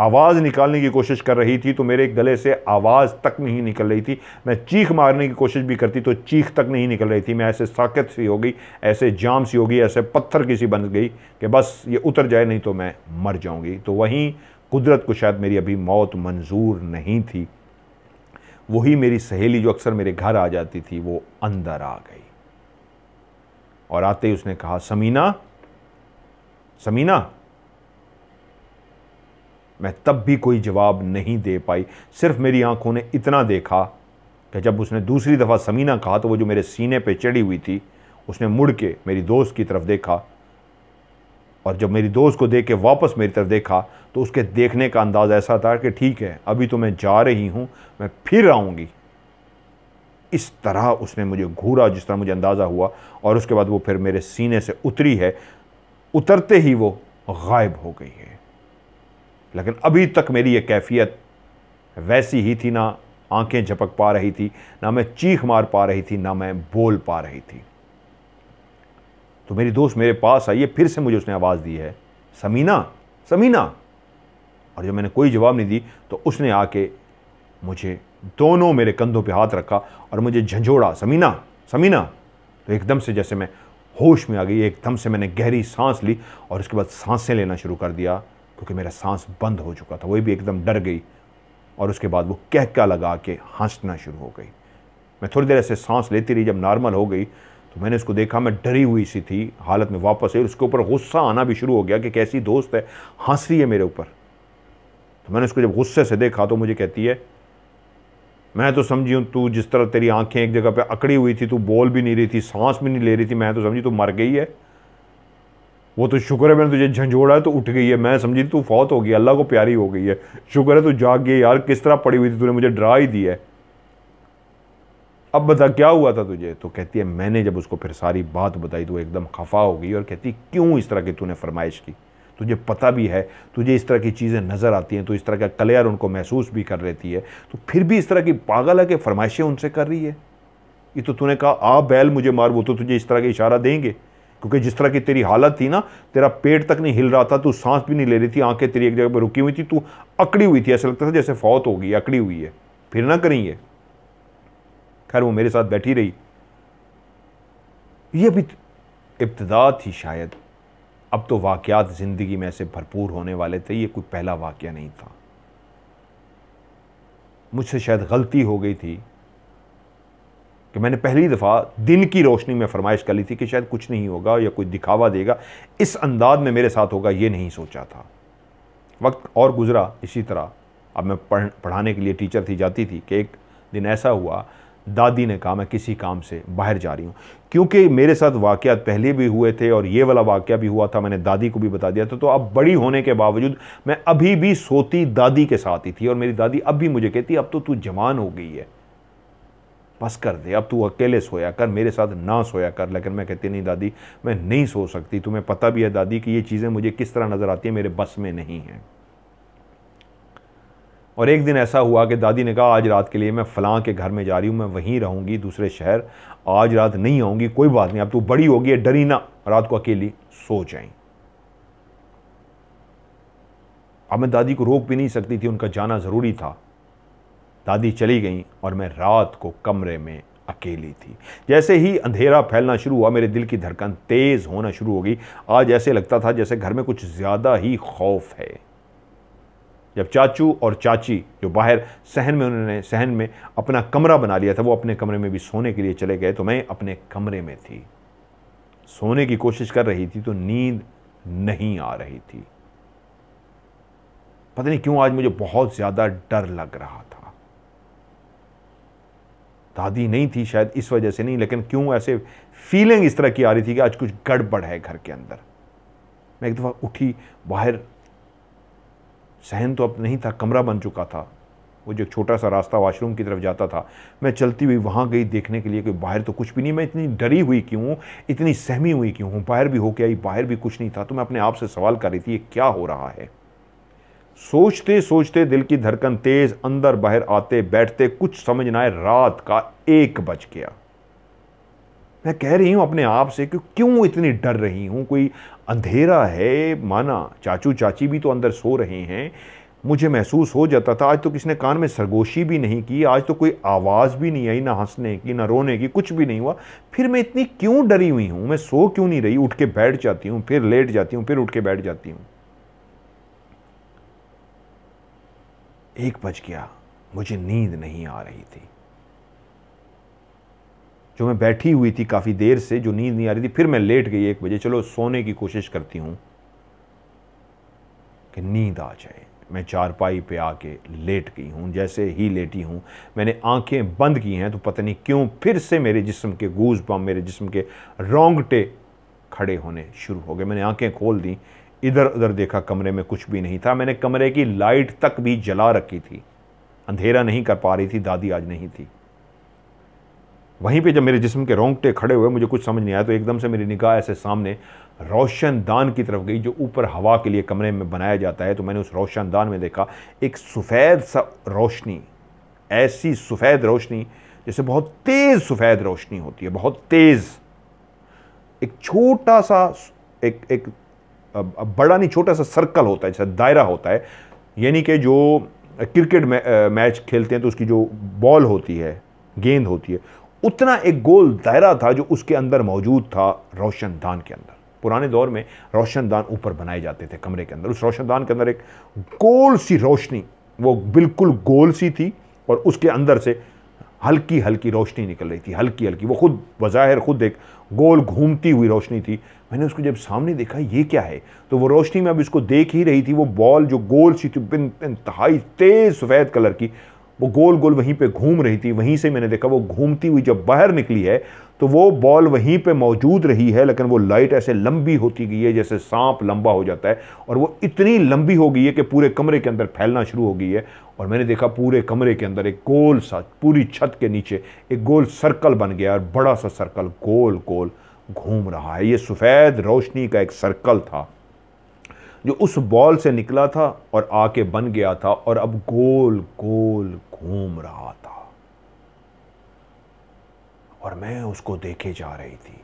आवाज़ निकालने की कोशिश कर रही थी तो मेरे गले से आवाज़ तक नहीं निकल रही थी मैं चीख मारने की कोशिश भी करती तो चीख तक नहीं निकल रही थी मैं ऐसे साकेत सी हो गई ऐसे जाम सी हो गई ऐसे पत्थर की सी बन गई कि बस ये उतर जाए नहीं तो मैं मर जाऊंगी तो वहीं कुदरत को शायद मेरी अभी मौत मंजूर नहीं थी वही मेरी सहेली जो अक्सर मेरे घर आ जाती थी वो अंदर आ गई और आते ही उसने कहा समीना समीना मैं तब भी कोई जवाब नहीं दे पाई सिर्फ मेरी आंखों ने इतना देखा कि जब उसने दूसरी दफ़ा समीना कहा तो वो जो मेरे सीने पे चढ़ी हुई थी उसने मुड़ के मेरी दोस्त की तरफ देखा और जब मेरी दोस्त को देख के वापस मेरी तरफ देखा तो उसके देखने का अंदाज़ ऐसा था कि ठीक है अभी तो मैं जा रही हूँ मैं फिर आऊँगी इस तरह उसने मुझे घूरा जिस तरह मुझे अंदाज़ा हुआ और उसके बाद वो फिर मेरे सीने से उतरी है उतरते ही वो गायब हो गई है लेकिन अभी तक मेरी ये कैफियत वैसी ही थी ना आंखें झपक पा रही थी ना मैं चीख मार पा रही थी ना मैं बोल पा रही थी तो मेरी दोस्त मेरे पास आई है फिर से मुझे उसने आवाज़ दी है समीना समीना और जब मैंने कोई जवाब नहीं दी तो उसने आके मुझे दोनों मेरे कंधों पे हाथ रखा और मुझे झंझोड़ा समीना समीना तो एकदम से जैसे मैं होश में आ गई एकदम से मैंने गहरी सांस ली और उसके बाद सांसें लेना शुरू कर दिया क्योंकि मेरा सांस बंद हो चुका था वही भी एकदम डर गई और उसके बाद वो कहका लगा के हंसना शुरू हो गई मैं थोड़ी देर ऐसे सांस लेती रही जब नॉर्मल हो गई तो मैंने उसको देखा मैं डरी हुई सी थी हालत में वापस आई उसके ऊपर गुस्सा आना भी शुरू हो गया कि कैसी दोस्त है हंस रही है मेरे ऊपर तो मैंने उसको जब गुस्से से देखा तो मुझे कहती है मैं तो समझी हूँ तू जिस तरह तेरी आंखें एक जगह पे अकड़ी हुई थी तू बोल भी नहीं रही थी सांस भी नहीं ले रही थी मैं तो समझी तू मर गई है वो तो शुक्र है मैंने तुझे झंझोड़ा है तो उठ गई है मैं समझी तू फौत हो गई अल्लाह को प्यारी हो गई है शुक्र है तू जाग गई यार किस तरह पड़ी हुई थी तूने मुझे डरा ही दिया है अब बता क्या हुआ था तुझे तो कहती है मैंने जब उसको फिर सारी बात बताई तो एकदम खफा हो गई और कहती क्यों इस तरह की तूने फरमाइश की तुझे पता भी है तुझे इस तरह की चीज़ें नज़र आती हैं तो इस तरह का कलेयर उनको महसूस भी कर रहती है तो फिर भी इस तरह की पागल है कि फरमाइशें उनसे कर रही है ये तो तूने कहा आ बैल मुझे मार वो तो तुझे इस तरह का इशारा देंगे क्योंकि जिस तरह की तेरी हालत थी ना तेरा पेट तक नहीं हिल रहा था तू सांस भी नहीं ले रही थी आंखें तेरी एक जगह पर रुकी हुई थी तू अकड़ी हुई थी ऐसा लगता था जैसे फौत हो गई अकड़ी हुई है फिर ना करें ये खैर वो मेरे साथ बैठी रही ये भी इब्तदा थी शायद अब तो वाक्यात ज़िंदगी में ऐसे भरपूर होने वाले थे ये कोई पहला वाक्य नहीं था मुझसे शायद गलती हो गई थी कि मैंने पहली दफ़ा दिन की रोशनी में फरमाइश कर ली थी कि शायद कुछ नहीं होगा या कोई दिखावा देगा इस अंदाज में मेरे साथ होगा ये नहीं सोचा था वक्त और गुज़रा इसी तरह अब मैं पढ़ पढ़ाने के लिए टीचर थी जाती थी कि एक दिन ऐसा हुआ दादी ने कहा मैं किसी काम से बाहर जा रही हूँ क्योंकि मेरे साथ वाक़ात पहले भी हुए थे और ये वाला वाक़ भी हुआ था मैंने दादी को भी बता दिया था तो अब बड़ी होने के बावजूद मैं अभी भी सोती दादी के साथ ही थी और मेरी दादी अब भी मुझे कहती अब तो तू जवान हो गई है बस कर दे अब तू अकेले सोया कर मेरे साथ ना सोया कर लेकिन मैं कहती नहीं दादी मैं नहीं सो सकती तुम्हें पता भी है दादी कि ये चीज़ें मुझे किस तरह नज़र आती हैं मेरे बस में नहीं हैं और एक दिन ऐसा हुआ कि दादी ने कहा आज रात के लिए मैं फलां के घर में जा रही हूँ मैं वहीं रहूँगी दूसरे शहर आज रात नहीं आऊँगी कोई बात नहीं अब तू बड़ी होगी डरी ना रात को अकेली सो जाएं अब मैं दादी को रोक भी नहीं सकती थी उनका जाना ज़रूरी था दादी चली गई और मैं रात को कमरे में अकेली थी जैसे ही अंधेरा फैलना शुरू हुआ मेरे दिल की धड़कन तेज़ होना शुरू हो गई आज ऐसे लगता था जैसे घर में कुछ ज़्यादा ही खौफ है जब चाचू और चाची जो बाहर सहन में उन्होंने सहन में अपना कमरा बना लिया था वो अपने कमरे में भी सोने के लिए चले गए तो मैं अपने कमरे में थी सोने की कोशिश कर रही थी तो नींद नहीं आ रही थी पता नहीं क्यों आज मुझे बहुत ज़्यादा डर लग रहा था दादी नहीं थी शायद इस वजह से नहीं लेकिन क्यों ऐसे फीलिंग इस तरह की आ रही थी कि आज कुछ गड़बड़ है घर के अंदर मैं एक दफ़ा उठी बाहर सहन तो अब नहीं था कमरा बन चुका था वो जो छोटा सा रास्ता वॉशरूम की तरफ जाता था मैं चलती हुई वहाँ गई देखने के लिए कि बाहर तो कुछ भी नहीं मैं इतनी डरी हुई क्यों इतनी सहमी हुई क्यों हूँ बाहर भी हो के आई बाहर भी कुछ नहीं था तो मैं अपने आप से सवाल कर रही थी ये क्या हो रहा है सोचते सोचते दिल की धड़कन तेज अंदर बाहर आते बैठते कुछ समझ ना आए रात का एक बज गया मैं कह रही हूं अपने आप से कि क्यों इतनी डर रही हूं कोई अंधेरा है माना चाचू चाची भी तो अंदर सो रहे हैं मुझे महसूस हो जाता था आज तो किसी ने कान में सरगोशी भी नहीं की आज तो कोई आवाज़ भी नहीं आई ना हंसने की ना रोने की कुछ भी नहीं हुआ फिर मैं इतनी क्यों डरी हुई हूँ मैं सो क्यों नहीं रही उठ के बैठ जाती हूँ फिर लेट जाती हूँ फिर उठ के बैठ जाती हूँ एक बज गया मुझे नींद नहीं आ रही थी जो मैं बैठी हुई थी काफ़ी देर से जो नींद नहीं आ रही थी फिर मैं लेट गई एक बजे चलो सोने की कोशिश करती हूँ कि नींद आ जाए मैं चारपाई पे आके लेट गई हूँ जैसे ही लेटी हूँ मैंने आंखें बंद की हैं तो पता नहीं क्यों फिर से मेरे जिस्म के गूज बम मेरे जिस्म के रोंगटे खड़े होने शुरू हो गए मैंने आंखें खोल दी इधर उधर देखा कमरे में कुछ भी नहीं था मैंने कमरे की लाइट तक भी जला रखी थी अंधेरा नहीं कर पा रही थी दादी आज नहीं थी वहीं पे जब मेरे जिस्म के रोंगटे खड़े हुए मुझे कुछ समझ नहीं आया तो एकदम से मेरी निगाह ऐसे सामने रोशनदान की तरफ गई जो ऊपर हवा के लिए कमरे में बनाया जाता है तो मैंने उस रोशनदान में देखा एक सफ़ेद सा रोशनी ऐसी सफ़ेद रोशनी जैसे बहुत तेज़ सफ़ेद रोशनी होती है बहुत तेज़ एक छोटा सा एक एक बड़ा नहीं छोटा सा सर्कल होता है जैसा दायरा होता है यानी कि जो क्रिकेट मैच खेलते हैं तो उसकी जो बॉल होती है गेंद होती है उतना एक गोल दायरा था जो उसके अंदर मौजूद था रोशन दान के अंदर पुराने दौर में रोशनदान ऊपर बनाए जाते थे कमरे के अंदर उस रोशनदान के अंदर एक गोल सी रोशनी वो बिल्कुल गोल सी थी और उसके अंदर से हल्की हल्की रोशनी निकल रही थी हल्की हल्की वो खुद बज़ाहिर खुद एक गोल घूमती हुई रोशनी थी मैंने उसको जब सामने देखा ये क्या है तो वो रोशनी में अब इसको देख ही रही थी वो बॉल जो गोल सी थी बिन इंतहाई तेज़ सफ़ेद कलर की वो गोल गोल वहीं पे घूम रही थी वहीं से मैंने देखा वो घूमती हुई जब बाहर निकली है तो वो बॉल वहीं पे मौजूद रही है लेकिन वो लाइट ऐसे लंबी होती गई है जैसे सांप लंबा हो जाता है और वो इतनी लंबी हो गई है कि पूरे कमरे के अंदर फैलना शुरू हो गई है और मैंने देखा पूरे कमरे के अंदर एक गोल सा पूरी छत के नीचे एक गोल सर्कल बन गया और बड़ा सा सर्कल गोल गोल घूम रहा है ये सफ़ेद रोशनी का एक सर्कल था जो उस बॉल से निकला था और आके बन गया था और अब गोल गोल घूम रहा था और मैं उसको देखे जा रही थी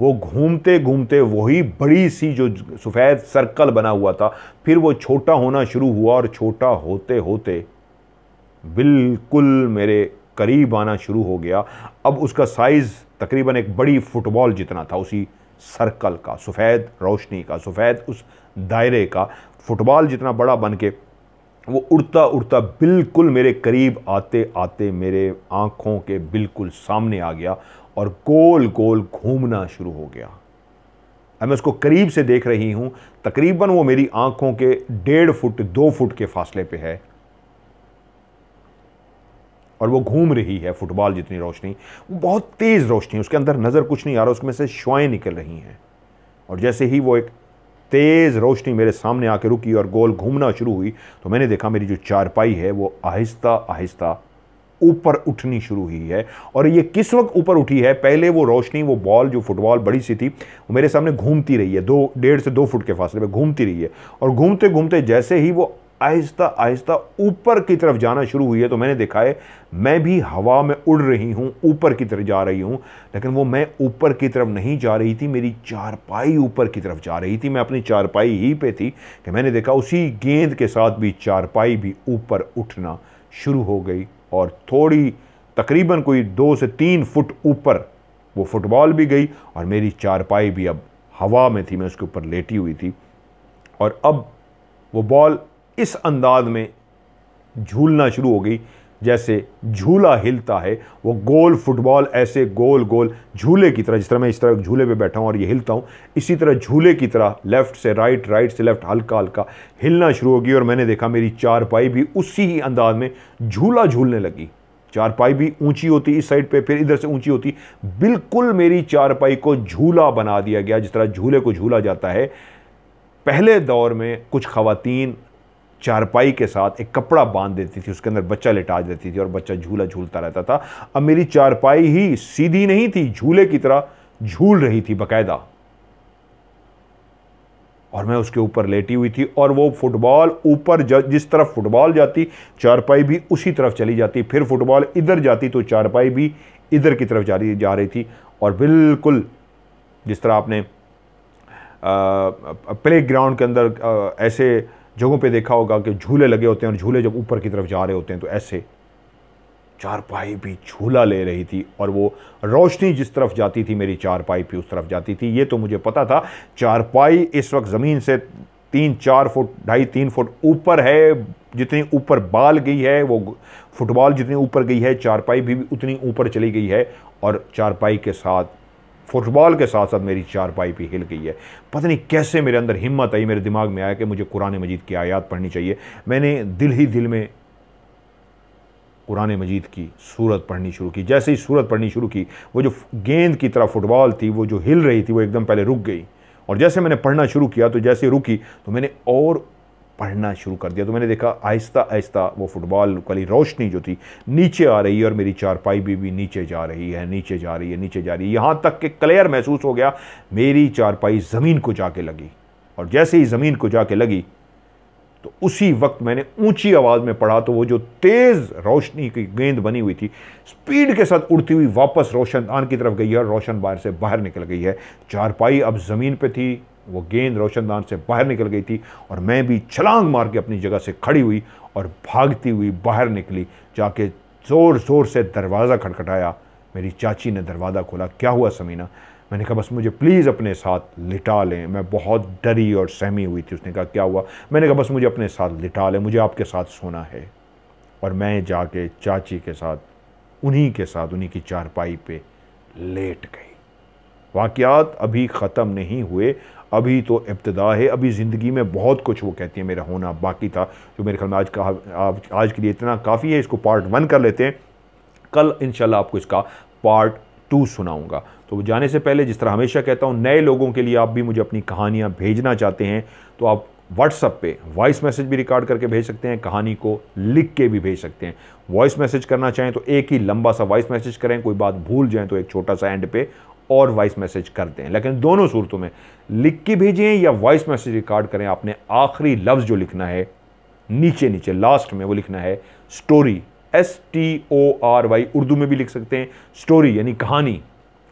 वो घूमते घूमते वही बड़ी सी जो सफ़ेद सर्कल बना हुआ था फिर वो छोटा होना शुरू हुआ और छोटा होते होते बिल्कुल मेरे करीब आना शुरू हो गया अब उसका साइज़ तकरीबन एक बड़ी फुटबॉल जितना था उसी सर्कल का सफ़ेद रोशनी का सफ़ेद उस दायरे का फुटबॉल जितना बड़ा बन के वो उड़ता उड़ता बिल्कुल मेरे करीब आते आते मेरे आँखों के बिल्कुल सामने आ गया और गोल गोल घूमना शुरू हो गया अब मैं उसको करीब से देख रही हूँ तकरीबन वो मेरी आँखों के डेढ़ फुट दो फुट के फासले पे है और वो घूम रही है फुटबॉल जितनी रोशनी वो बहुत तेज़ रोशनी है उसके अंदर नज़र कुछ नहीं आ रहा उसमें से शुआएँ निकल रही हैं और जैसे ही वो एक तेज़ रोशनी मेरे सामने आके रुकी और गोल घूमना शुरू हुई तो मैंने देखा मेरी जो चारपाई है वो आहिस्ता आहिस्ता ऊपर उठनी शुरू हुई है और ये किस वक्त ऊपर उठी है पहले वो रोशनी वो बॉल जो फुटबॉल बड़ी सी थी वो मेरे सामने घूमती रही है दो डेढ़ से दो फुट के फासले में घूमती रही है और घूमते घूमते जैसे ही वो आहिस्ता आहिस्ता ऊपर की तरफ जाना शुरू हुई है तो मैंने देखा है मैं भी हवा में उड़ रही हूँ ऊपर की तरफ जा रही हूँ लेकिन वो मैं ऊपर की तरफ नहीं जा रही थी मेरी चारपाई ऊपर की तरफ जा रही थी मैं अपनी चारपाई ही पे थी कि मैंने देखा उसी गेंद के साथ भी चारपाई भी ऊपर उठना शुरू हो गई और थोड़ी तकरीबन कोई दो से तीन फुट ऊपर वो फुटबॉल भी गई और मेरी चारपाई भी अब हवा में थी मैं उसके ऊपर लेटी हुई थी और अब वो बॉल इस अंदाज में झूलना शुरू हो गई जैसे झूला हिलता है वो गोल फुटबॉल ऐसे गोल गोल झूले की तरह जिस तरह मैं इस तरह झूले पे बैठा हूँ और ये हिलता हूँ इसी तरह झूले की तरह लेफ़्ट से राइट राइट से लेफ़्ट हल्का हल्का हिलना शुरू होगी और मैंने देखा मेरी चारपाई भी उसी ही अंदाज में झूला झूलने लगी चारपाई भी ऊंची होती इस साइड पे फिर इधर से ऊंची होती बिल्कुल मेरी चारपाई को झूला बना दिया गया जिस तरह झूले को झूला जाता है पहले दौर में कुछ खातन चारपाई के साथ एक कपड़ा बांध देती थी उसके अंदर बच्चा लिटा देती थी और बच्चा झूला झूलता रहता था अब मेरी चारपाई ही सीधी नहीं थी झूले की तरह झूल रही थी बकायदा और मैं उसके ऊपर लेटी हुई थी और वो फुटबॉल ऊपर जिस तरफ फुटबॉल जाती चारपाई भी उसी तरफ चली जाती फिर फुटबॉल इधर जाती तो चारपाई भी इधर की तरफ जा रही जा रही थी और बिल्कुल जिस तरह आपने प्ले ग्राउंड के अंदर आ, ऐसे जगहों पे देखा होगा कि झूले लगे होते हैं और झूले जब ऊपर की तरफ जा रहे होते हैं तो ऐसे चारपाई भी झूला ले रही थी और वो रोशनी जिस तरफ जाती थी मेरी चारपाई भी उस तरफ जाती थी ये तो मुझे पता था चारपाई इस वक्त ज़मीन से तीन चार फुट ढाई तीन फुट ऊपर है जितनी ऊपर बाल गई है वो फुटबॉल जितनी ऊपर गई है चारपाई भी उतनी ऊपर चली गई है और चारपाई के साथ फुटबॉल के साथ साथ मेरी चारपाई भी हिल गई है पता नहीं कैसे मेरे अंदर हिम्मत आई मेरे दिमाग में आया कि मुझे कुरान मजीद की आयात पढ़नी चाहिए मैंने दिल ही दिल में कुरान मजीद की सूरत पढ़नी शुरू की जैसे ही सूरत पढ़नी शुरू की वो जो गेंद की तरह फुटबॉल थी वो जो हिल रही थी वो एकदम पहले रुक गई और जैसे मैंने पढ़ना शुरू किया तो जैसे रुकी तो मैंने और पढ़ना शुरू कर दिया तो मैंने देखा आहिस्ता आहिस्ता वो फुटबॉल वाली रोशनी जो थी नीचे आ रही है और मेरी चारपाई भी, भी नीचे जा रही है नीचे जा रही है नीचे जा रही है यहाँ तक कि क्लियर महसूस हो गया मेरी चारपाई ज़मीन को जाके लगी और जैसे ही ज़मीन को जाके लगी तो उसी वक्त मैंने ऊंची आवाज़ में पढ़ा तो वो जो तेज़ रोशनी की गेंद बनी हुई थी स्पीड के साथ उड़ती हुई वापस रोशन आन की तरफ गई है और रोशन बाहर से बाहर निकल गई है चारपाई अब ज़मीन पे थी वो गेंद रोशनदान से बाहर निकल गई थी और मैं भी छलांग मार के अपनी जगह से खड़ी हुई और भागती हुई बाहर निकली जाके ज़ोर ज़ोर से दरवाज़ा खटखटाया मेरी चाची ने दरवाज़ा खोला क्या हुआ समीना मैंने कहा बस मुझे प्लीज़ अपने साथ लिटा लें मैं बहुत डरी और सहमी हुई थी उसने कहा क्या हुआ मैंने कहा बस मुझे अपने साथ लिटा लें मुझे आपके साथ सोना है और मैं जाके चाची के साथ उन्हीं के साथ उन्हीं की चारपाई पे लेट गई वाकयात अभी ख़त्म नहीं हुए अभी तो इब्तदा है अभी ज़िंदगी में बहुत कुछ वो कहती है मेरा होना बाकी था जो मेरे ख्याल में आज कहा आज के लिए इतना काफ़ी है इसको पार्ट वन कर लेते हैं कल इन आपको इसका पार्ट टू सुनाऊँगा तो जाने से पहले जिस तरह हमेशा कहता हूँ नए लोगों के लिए आप भी मुझे अपनी कहानियाँ भेजना चाहते हैं तो आप व्हाट्सअप पे वॉइस मैसेज भी रिकॉर्ड करके भेज सकते हैं कहानी को लिख के भी भेज सकते हैं वॉइस मैसेज करना चाहें तो एक ही लंबा सा वॉइस मैसेज करें कोई बात भूल जाएं तो एक छोटा सा एंड पे और वॉइस मैसेज कर दें लेकिन दोनों सूरतों में लिख के भेजें या वॉइस मैसेज रिकॉर्ड करें आपने आखिरी लफ्ज़ जो लिखना है नीचे नीचे लास्ट में वो लिखना है story S T O R Y Urdu में भी लिख सकते हैं स्टोरी यानी कहानी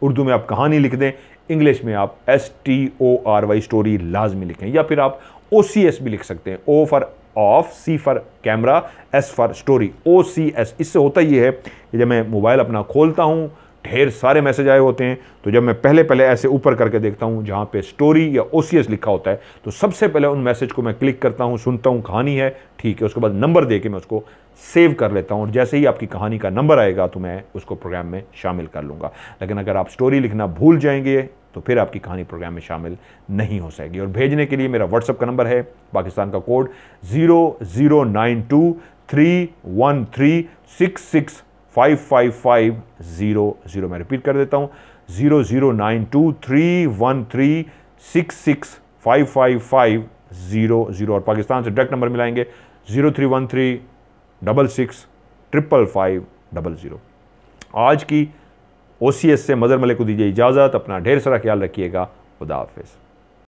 उर्दू में आप कहानी लिख दें इंग्लिश में आप S T O R Y story लाजमी लिखें या फिर आप ओ सी एस भी लिख सकते हैं O for of C for camera S for story O C S इससे होता ये है कि जब मैं मोबाइल अपना खोलता हूँ ढेर सारे मैसेज आए होते हैं तो जब मैं पहले पहले ऐसे ऊपर करके देखता हूँ जहाँ पे स्टोरी या ओ लिखा होता है तो सबसे पहले उन मैसेज को मैं क्लिक करता हूँ सुनता हूँ कहानी है ठीक है उसके बाद नंबर दे के मैं उसको सेव कर लेता हूँ और जैसे ही आपकी कहानी का नंबर आएगा तो मैं उसको प्रोग्राम में शामिल कर लूँगा लेकिन अगर आप स्टोरी लिखना भूल जाएंगे तो फिर आपकी कहानी प्रोग्राम में शामिल नहीं हो सकेगी और भेजने के लिए मेरा व्हाट्सअप का नंबर है पाकिस्तान का code zero zero nine two three one three six six five five five zero zero मैं रिपीट कर देता हूँ zero zero nine two three one three six six five five five zero zero और पाकिस्तान से डायरेक्ट नंबर मिलाएंगे zero three one three double six triple five double zero आज की ओ से मज़र मलिक को दीजिए इजाज़त अपना ढेर सारा ख्याल रखिएगा खुदाफिज